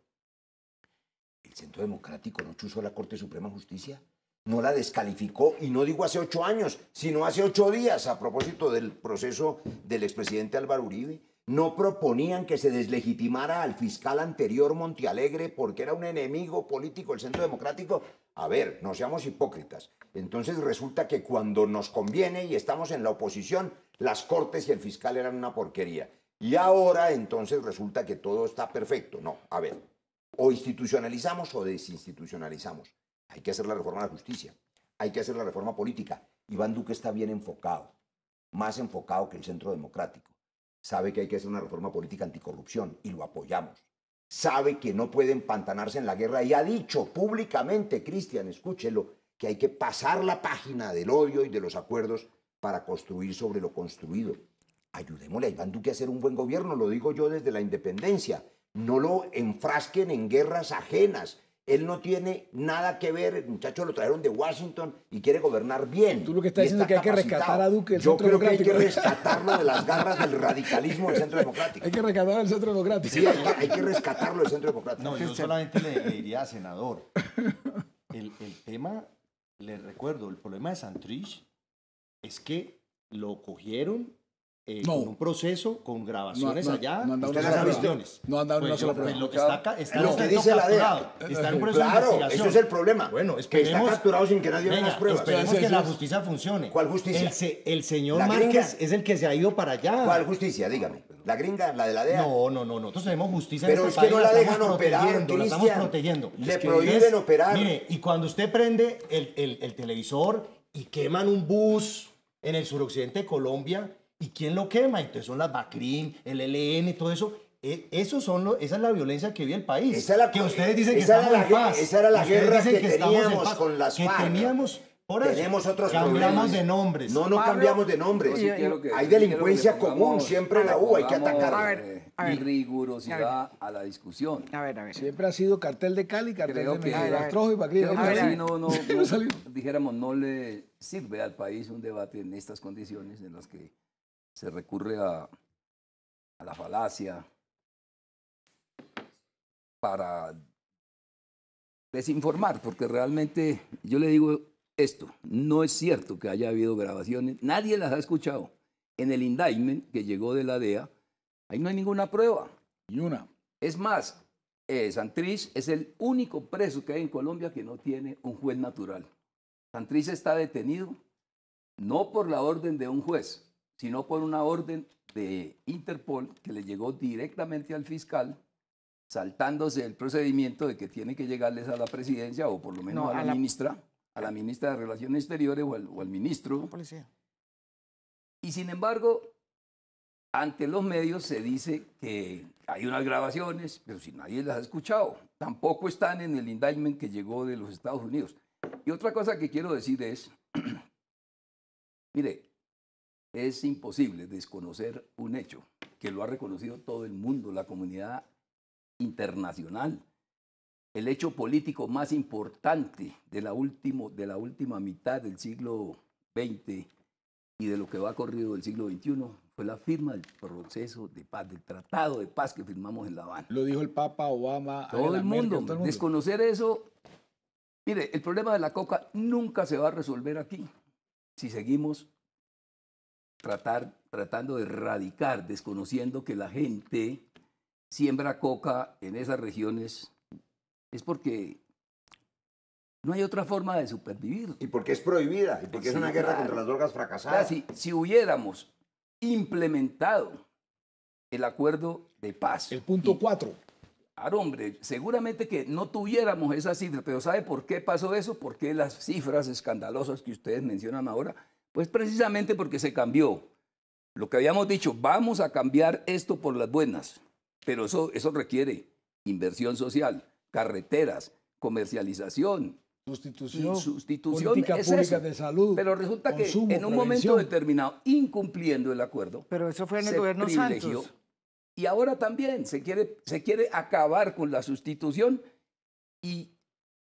Centro Democrático no chuzó la Corte Suprema de Justicia, no la descalificó, y no digo hace ocho años, sino hace ocho días, a propósito del proceso del expresidente Álvaro Uribe. No proponían que se deslegitimara al fiscal anterior Montialegre, porque era un enemigo político el Centro Democrático. A ver, no seamos hipócritas. Entonces resulta que cuando nos conviene y estamos en la oposición, las cortes y el fiscal eran una porquería. Y ahora entonces resulta que todo está perfecto. No, a ver, o institucionalizamos o desinstitucionalizamos. Hay que hacer la reforma de la justicia, hay que hacer la reforma política. Iván Duque está bien enfocado, más enfocado que el centro democrático. Sabe que hay que hacer una reforma política anticorrupción y lo apoyamos. Sabe que no puede empantanarse en la guerra y ha dicho públicamente, Cristian, escúchelo, que hay que pasar la página del odio y de los acuerdos para construir sobre lo construido. Ayudémosle a Iván Duque a hacer un buen gobierno, lo digo yo desde la independencia no lo enfrasquen en guerras ajenas. Él no tiene nada que ver, el muchacho lo trajeron de Washington y quiere gobernar bien. Tú lo que estás diciendo es que hay que rescatar a Duque. Democrático. Yo creo que hay que rescatarlo de las garras del *laughs* radicalismo del Centro Democrático. Hay que rescatar al Centro Democrático. Sí, hay, que rescatarlo del Centro Democrático. No, yo solamente le, le diría, senador, *laughs* el, el tema, le recuerdo, el problema de Santrich es que lo cogieron eh, no. un proceso, con grabaciones allá. No han dado una sola No han una pues pues, Lo que, está, está lo que dice la DEA. Está en proceso claro, de es el problema. Bueno, es que está capturado sin que nadie vea las pruebas. Esperemos que la justicia funcione. ¿Cuál justicia? El, señor Márquez es el que se ha ido para allá. ¿Cuál justicia? Dígame. ¿La gringa? ¿La de la DEA? No, no, no. Nosotros tenemos justicia Pero en este es que no la, dejan operar, La estamos protegiendo. Le prohíben operar. Mire, y cuando usted prende el televisor y queman un bus en el suroccidente de Colombia ¿Y quién lo quema? Entonces son las Bacrim, el LN, todo eso. E, eso son esa es la violencia que vive el país. Esa que ustedes dicen que la, paz. Esa era la guerra que, teníamos con las que teníamos por Tenemos otros cambiamos de nombres. No, no cambiamos de nombres. hay delincuencia común, siempre en la U, hay que atacar. A eh, rigurosidad a, la discusión. Siempre ha sido cartel de Cali, cartel de y no, dijéramos, no le sirve al país un debate en estas condiciones en las que se recurre a, la falacia para desinformar, porque realmente yo le digo esto, no es cierto que haya habido grabaciones, nadie las ha escuchado. En el indictment que llegó de la DEA, ahí no hay ninguna prueba. Ni una. Es más, eh, es el único preso que hay en Colombia que no tiene un juez natural. Santrich está detenido no por la orden de un juez, sino por una orden de Interpol que le llegó directamente al fiscal, saltándose el procedimiento de que tiene que llegarles a la presidencia o por lo menos a, la ministra, a la ministra de Relaciones Exteriores o al, ministro. policía. Y sin embargo, ante los medios se dice que hay unas grabaciones, pero si nadie las ha escuchado, tampoco están en el indictment que llegó de los Estados Unidos. Y otra cosa que quiero decir es, *clears throat* mire, es imposible desconocer un hecho que lo ha reconocido todo el mundo, la comunidad internacional. El hecho político más importante de la, último, de la última mitad del siglo XX y de lo que va corrido del siglo XXI fue la firma del proceso de paz, del tratado de paz que firmamos en La Habana. Lo dijo el Papa Obama. Todo, todo el mundo. Desconocer eso. Mire, el problema de la coca nunca se va a resolver aquí si seguimos tratar, tratando de erradicar, desconociendo que la gente siembra coca en esas regiones, es porque no hay otra forma de supervivir. Y porque es prohibida, y porque es una guerra contra las drogas fracasada. si, hubiéramos implementado el acuerdo de paz. El punto 4. Claro, hombre, seguramente que no tuviéramos esa cifra, pero ¿sabe por qué pasó eso? Porque las cifras escandalosas que ustedes mencionan ahora pues precisamente porque se cambió. Lo que habíamos dicho, vamos a cambiar esto por las buenas, pero eso, eso requiere inversión social, carreteras, comercialización. Sustitución, sustitución política pública de salud. Pero resulta que en un momento determinado, incumpliendo el acuerdo, pero eso fue en el gobierno Y ahora también se quiere, se quiere acabar con la sustitución y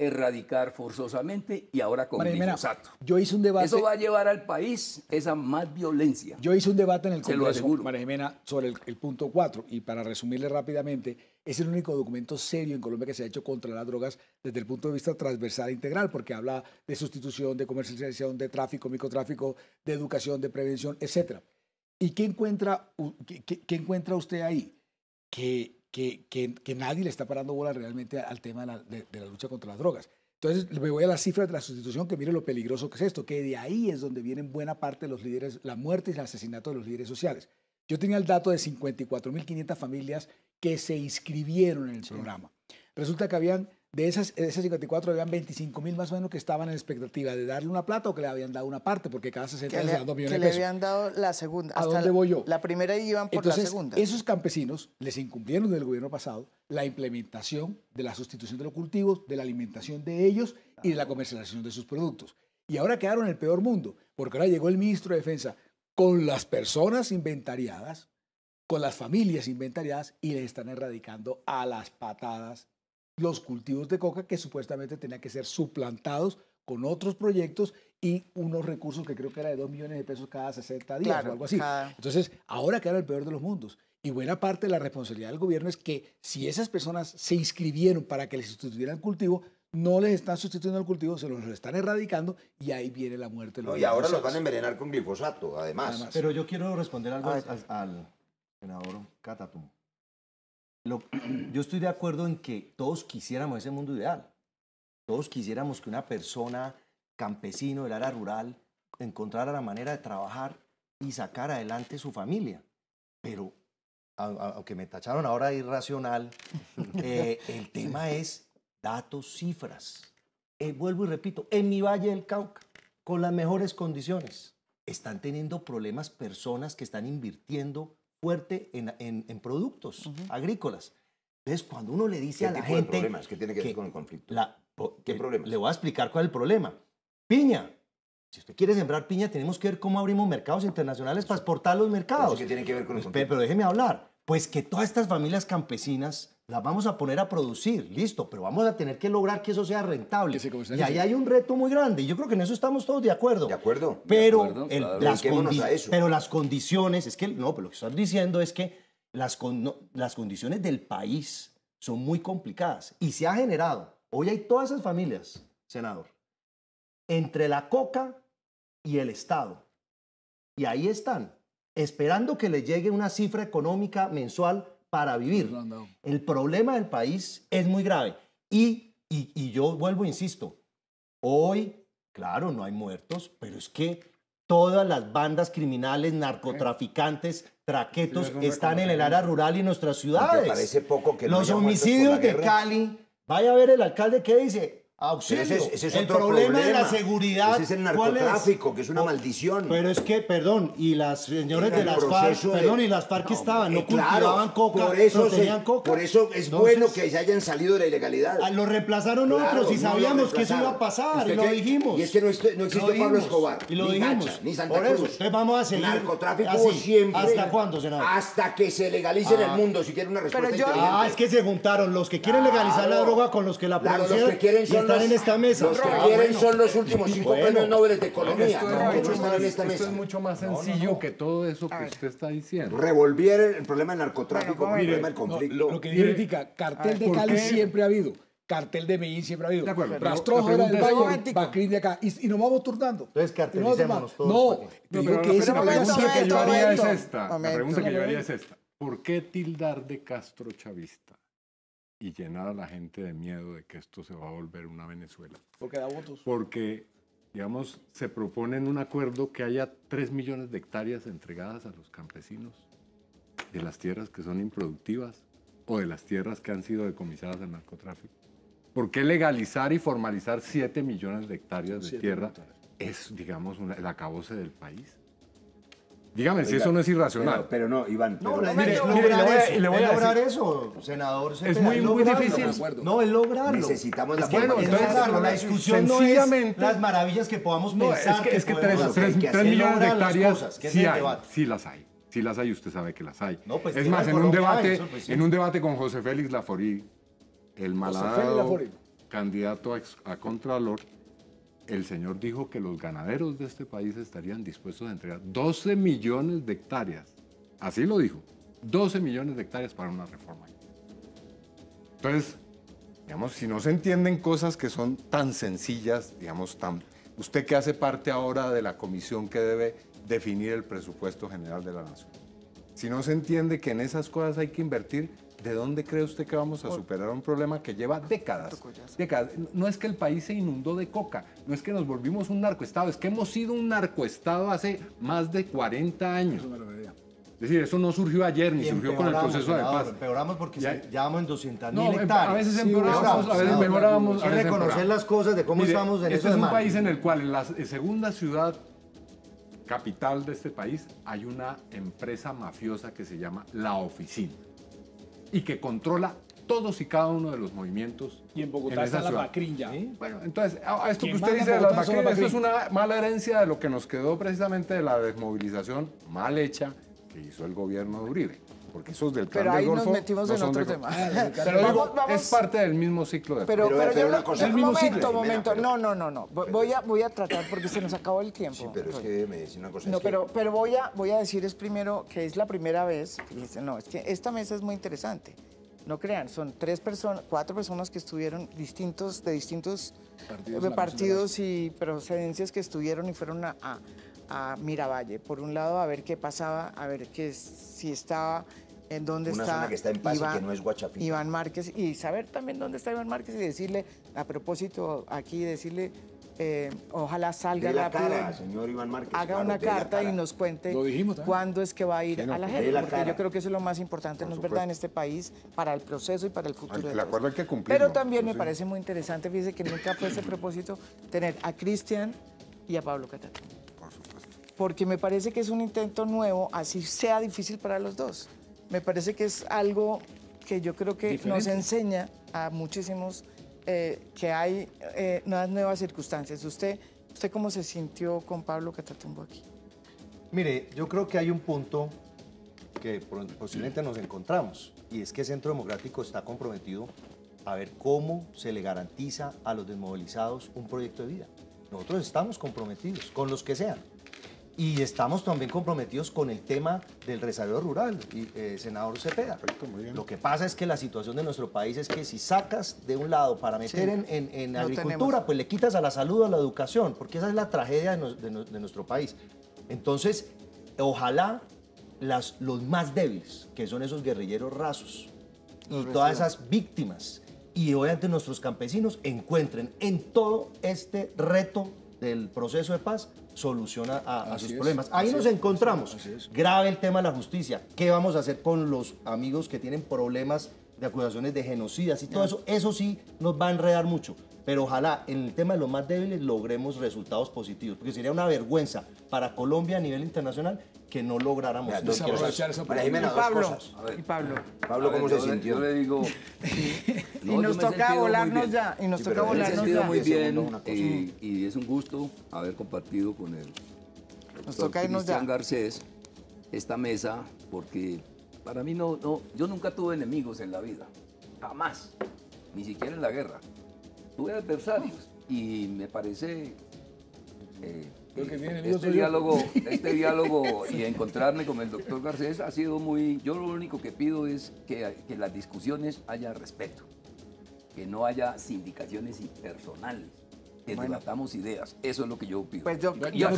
erradicar forzosamente y ahora con María, Yo hice un debate. Eso va a llevar al país esa más violencia. Yo hice un debate en el Congreso, María Jimena, sobre el, punto 4 y para resumirle rápidamente, es el único documento serio en Colombia que se ha hecho contra las drogas desde el punto de vista transversal e integral, porque habla de sustitución, de comercialización, de tráfico, microtráfico, de educación, de prevención, etc. ¿Y qué encuentra, qué encuentra usted ahí? Que que, nadie le está parando bola realmente al tema de la, lucha contra las drogas. Entonces me voy a las cifras de la sustitución, que mire lo peligroso que es esto, que de ahí es donde vienen buena parte de los líderes, la muerte y el asesinato de los líderes sociales. Yo tenía el dato de 54.500 familias que se inscribieron en el programa. Resulta que habían de esas, 54 habían 25 mil más o menos que estaban en expectativa de darle una plata o que le habían dado una parte, porque cada 60 dan millones de le habían dado la segunda. ¿A dónde voy yo? La primera iban por la segunda. Esos campesinos les incumplieron el gobierno pasado la implementación de la sustitución de los cultivos, de la alimentación de ellos y de la comercialización de sus productos. Y ahora quedaron en el peor mundo, porque ahora llegó el ministro de Defensa con las personas inventariadas, con las familias inventariadas y le están erradicando a las patadas los cultivos de coca que supuestamente tenían que ser suplantados con otros proyectos y unos recursos que creo que era de 2 millones de pesos cada 60 días o algo así. Entonces, ahora queda el peor de los mundos. Y buena parte de la responsabilidad del gobierno es que si esas personas se inscribieron para que les sustituyeran el cultivo, no les están sustituyendo el cultivo, se los están erradicando y ahí viene la muerte. y ahora los van a envenenar con glifosato, además. Pero yo quiero responder algo al, senador Catatum. *clears throat* yo estoy de acuerdo en que todos quisiéramos ese mundo ideal. Todos quisiéramos que una persona campesino del área rural encontrara la manera de trabajar y sacar adelante su familia. Pero, aunque me tacharon ahora irracional, *laughs* eh, el tema es datos, cifras. Eh, vuelvo y repito, en mi Valle del Cauca, con las mejores condiciones, están teniendo problemas personas que están invirtiendo fuerte en, en, productos agrícolas. Entonces, cuando uno le dice a la gente... ¿Qué problemas? ¿Qué tiene que, ver con el conflicto? ¿Qué Le voy a explicar cuál es el problema. Piña. Si usted quiere sembrar piña, tenemos que ver cómo abrimos mercados internacionales para exportar los mercados. ¿Qué tiene que ver con el pues, conflicto? pero déjeme hablar. Pues que todas estas familias campesinas las vamos a poner a producir, listo, pero vamos a tener que lograr que eso sea rentable. y ahí hay un reto muy grande, y yo creo que en eso estamos todos de acuerdo. De acuerdo. Pero, las, condiciones, es que, no, pero lo que están diciendo es que las, las condiciones del país son muy complicadas y se ha generado, hoy hay todas esas familias, senador, entre la coca y el Estado. Y ahí están, esperando que les llegue una cifra económica mensual para vivir. El problema del país es muy grave. Y, y, yo vuelvo, insisto, hoy, claro, no hay muertos, pero es que todas las bandas criminales, narcotraficantes, traquetos están en el área rural y en nuestras ciudades. Parece poco que los homicidios de Cali, vaya a ver el alcalde que dice, es, el problema, de la seguridad. es el narcotráfico, que es una oh, maldición. Pero es que, perdón, y las señores de las FARC, perdón, y las FARC no, estaban, no eh, cultivaban coca, por eso no tenían coca. Por eso es bueno que se hayan salido de la ilegalidad. Ah, lo reemplazaron otros y sabíamos que eso iba a pasar, y lo dijimos. Y es que no, no existe Pablo Escobar, y lo ni dijimos. ni Santa Cruz. Entonces vamos a seguir Narcotráfico siempre. ¿Hasta cuándo, senador? Hasta que se legalice en el ah. mundo, si quiere una respuesta Ah, es que se juntaron los que quieren legalizar la droga con los que la producen. Los que quieren están en esta mesa. Los que ah, quieren son los últimos cinco premios Nobel de economía. esto, es, mucho más sencillo que todo eso que usted está diciendo. Revolver el, problema del narcotráfico, el problema del conflicto. Lo, que critica, cartel de Cali siempre ha habido. Cartel de Medellín siempre ha habido. De del Valle, de acá. Y, nos vamos turnando. Entonces todos. No, no digo que esa pregunta que yo es esta. La pregunta que yo haría es esta. ¿Por qué tildar de Castro chavista? y llenar a la gente de miedo de que esto se va a volver una Venezuela. Porque da votos. Porque, digamos, se propone en un acuerdo que haya 3 millones de hectáreas entregadas a los campesinos de las tierras que son improductivas o de las tierras que han sido decomisadas al narcotráfico. ¿Por qué legalizar y formalizar 7 millones de hectáreas de tierra? Es, digamos, el acabose del país. Dígame si eso no es irracional. Pero, pero no, Iván. Pero, no, mire, le voy a, lograr eso, senador. es muy, muy difícil. No, es lograrlo. Necesitamos la bueno, entonces, La discusión no es las maravillas que podamos pensar. Es que, tres, millones de hectáreas sí, hay, sí las hay. Sí las hay, usted sabe que las hay. Pues es más, en un, debate, pues, en un debate con José Félix Laforí, el malado candidato a Contralor, el señor dijo que los ganaderos de este país estarían dispuestos a entregar 12 millones de hectáreas. Así lo dijo. 12 millones de hectáreas para una reforma. Entonces, digamos, si no se entienden cosas que son tan sencillas, digamos, tan... Usted que hace parte ahora de la comisión que debe definir el presupuesto general de la nación. Si no se entiende que en esas cosas hay que invertir ¿De dónde cree usted que vamos a superar un problema que lleva décadas? No es que el país se inundó de coca, no es que nos volvimos un narcoestado, es que hemos sido un narcoestado hace más de 40 años. Es decir, eso no surgió ayer ni surgió con el proceso de paz. Empeoramos porque ya, vamos en 200 mil hectáreas. A veces empeoramos, a veces mejoramos. Hay que reconocer las cosas de cómo estamos en Este es un país en el cual en la segunda ciudad capital de este país hay una empresa mafiosa que se llama La Oficina y que controla todos y cada uno de los movimientos. Y en Bogotá está la Macrin Bueno, entonces, esto que usted dice de la Macrin, esto es una mala herencia de lo que nos quedó precisamente de la desmovilización mal hecha que hizo el gobierno de Uribe porque del pero ahí Nos metimos en otro tema. es parte del mismo ciclo de. Pero, pero, pero, una cosa. El mismo momento, momento. no, no, no, no. Voy a, voy a tratar porque se nos acabó el tiempo. Sí, pero es que me dice una cosa. No, pero, voy a, voy a decir es primero que es la primera vez. no, es que esta mesa es muy interesante. No crean, son tres personas, cuatro personas que estuvieron distintos, de distintos partidos, y procedencias que estuvieron y fueron a, a Miravalle. Por un lado, a ver qué pasaba, a ver qué, si estaba en dónde está, Iván, Márquez y saber también dónde está Iván Márquez y decirle, a propósito aquí, decirle... Eh, ojalá salga la, haga una carta y nos cuente cuándo es que va a ir a la pues, gente, porque yo creo que eso es lo más importante, ¿no es verdad?, en este país, para el proceso y para el futuro. de acuerdo Pero también me parece muy interesante, fíjese que nunca fue ese propósito, tener a Cristian y a Pablo Catán. Por supuesto. Porque me parece que es un intento nuevo, así sea difícil para los dos me parece que es algo que yo creo que nos enseña a muchísimos eh, que hay eh, nuevas circunstancias. ¿Usted, ¿Usted cómo se sintió con Pablo Catatumbo aquí? Mire, yo creo que hay un punto que posiblemente nos encontramos y es que Centro Democrático está comprometido a ver cómo se le garantiza a los desmovilizados un proyecto de vida. Nosotros estamos comprometidos con los que sean, y estamos también comprometidos con el tema del desarrollo rural, y, eh, senador Cepeda. Lo que pasa es que la situación de nuestro país es que si sacas de un lado para meter en, agricultura, pues le quitas a la salud, a la educación, porque esa es la tragedia de, nuestro país. Entonces, ojalá las, los más débiles, que son esos guerrilleros rasos, y todas esas víctimas, y obviamente nuestros campesinos encuentren en todo este reto del proceso de paz soluciona a, sus problemas. Ahí nos encontramos. Grave el tema de la justicia. ¿Qué vamos a hacer con los amigos que tienen problemas de acusaciones de genocidas y todo eso? Eso sí nos va a enredar mucho pero ojalá en el tema de los más débiles logremos resultados positivos, porque sería una vergüenza para Colombia a nivel internacional que no lográramos. Y Pablo. Pablo, ¿cómo se sintió? *laughs* *laughs* Yo le digo... y nos toca volarnos ya. Y nos toca volarnos ya. muy bien y, eh, y, es un gusto haber compartido con él. Nos toca irnos ya. Garcés esta mesa porque para mí no, yo nunca tuve enemigos en la vida. Jamás. Ni siquiera en la guerra tuve adversarios y me parece eh, eh este, diálogo, *laughs* este diálogo y encontrarme con el doctor Garcés ha sido muy... Yo lo único que pido es que, que las discusiones haya respeto, que no haya sindicaciones impersonales que debatamos ideas. Eso es lo que yo pido Pues yo, creo que ya.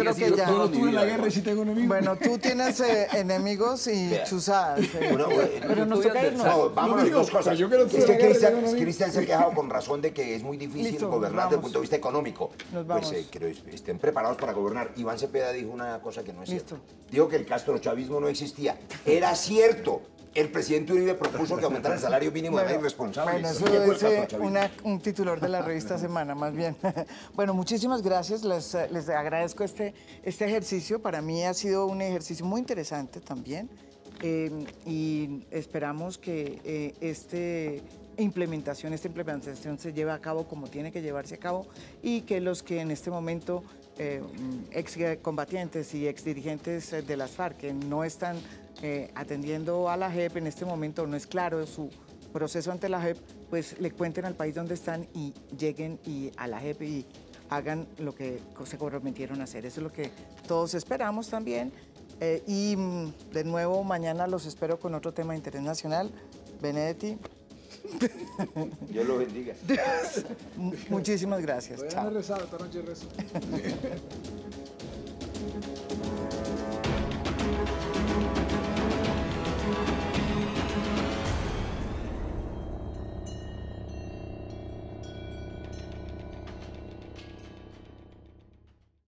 Yo la y tengo Bueno, tú tienes eh, *laughs* enemigos y chuzadas. Eh. pero nos toca irnos. No, vamos a dos cosas. Yo creo que es que Cristian, se ha quejado con razón de que es muy difícil gobernar desde el punto de vista económico. Pues eh, que estén preparados para gobernar. Iván Cepeda dijo una cosa que no es cierta. Dijo que el castrochavismo no existía. Era cierto el presidente Uribe propuso que aumentara el salario mínimo de los Bueno, eso es un titular de la revista Semana, más bien. *laughs* bueno, muchísimas gracias. Les, les, agradezco este, este ejercicio. Para mí ha sido un ejercicio muy interesante también. Eh, y esperamos que eh, este implementación, esta implementación se lleve a cabo como tiene que llevarse a cabo y que los que en este momento eh, excombatientes y exdirigentes de las FARC que no están eh, atendiendo a la JEP, en este momento no es claro su proceso ante la JEP, pues le cuenten al país donde están y lleguen y a la JEP y hagan lo que se comprometieron a hacer. Eso es lo que todos esperamos también. Eh, y mm, de nuevo, mañana los espero con otro tema de interés nacional, Benedetti. *laughs* Dios lo bendiga. *laughs* Muchísimas gracias. Chao. *laughs*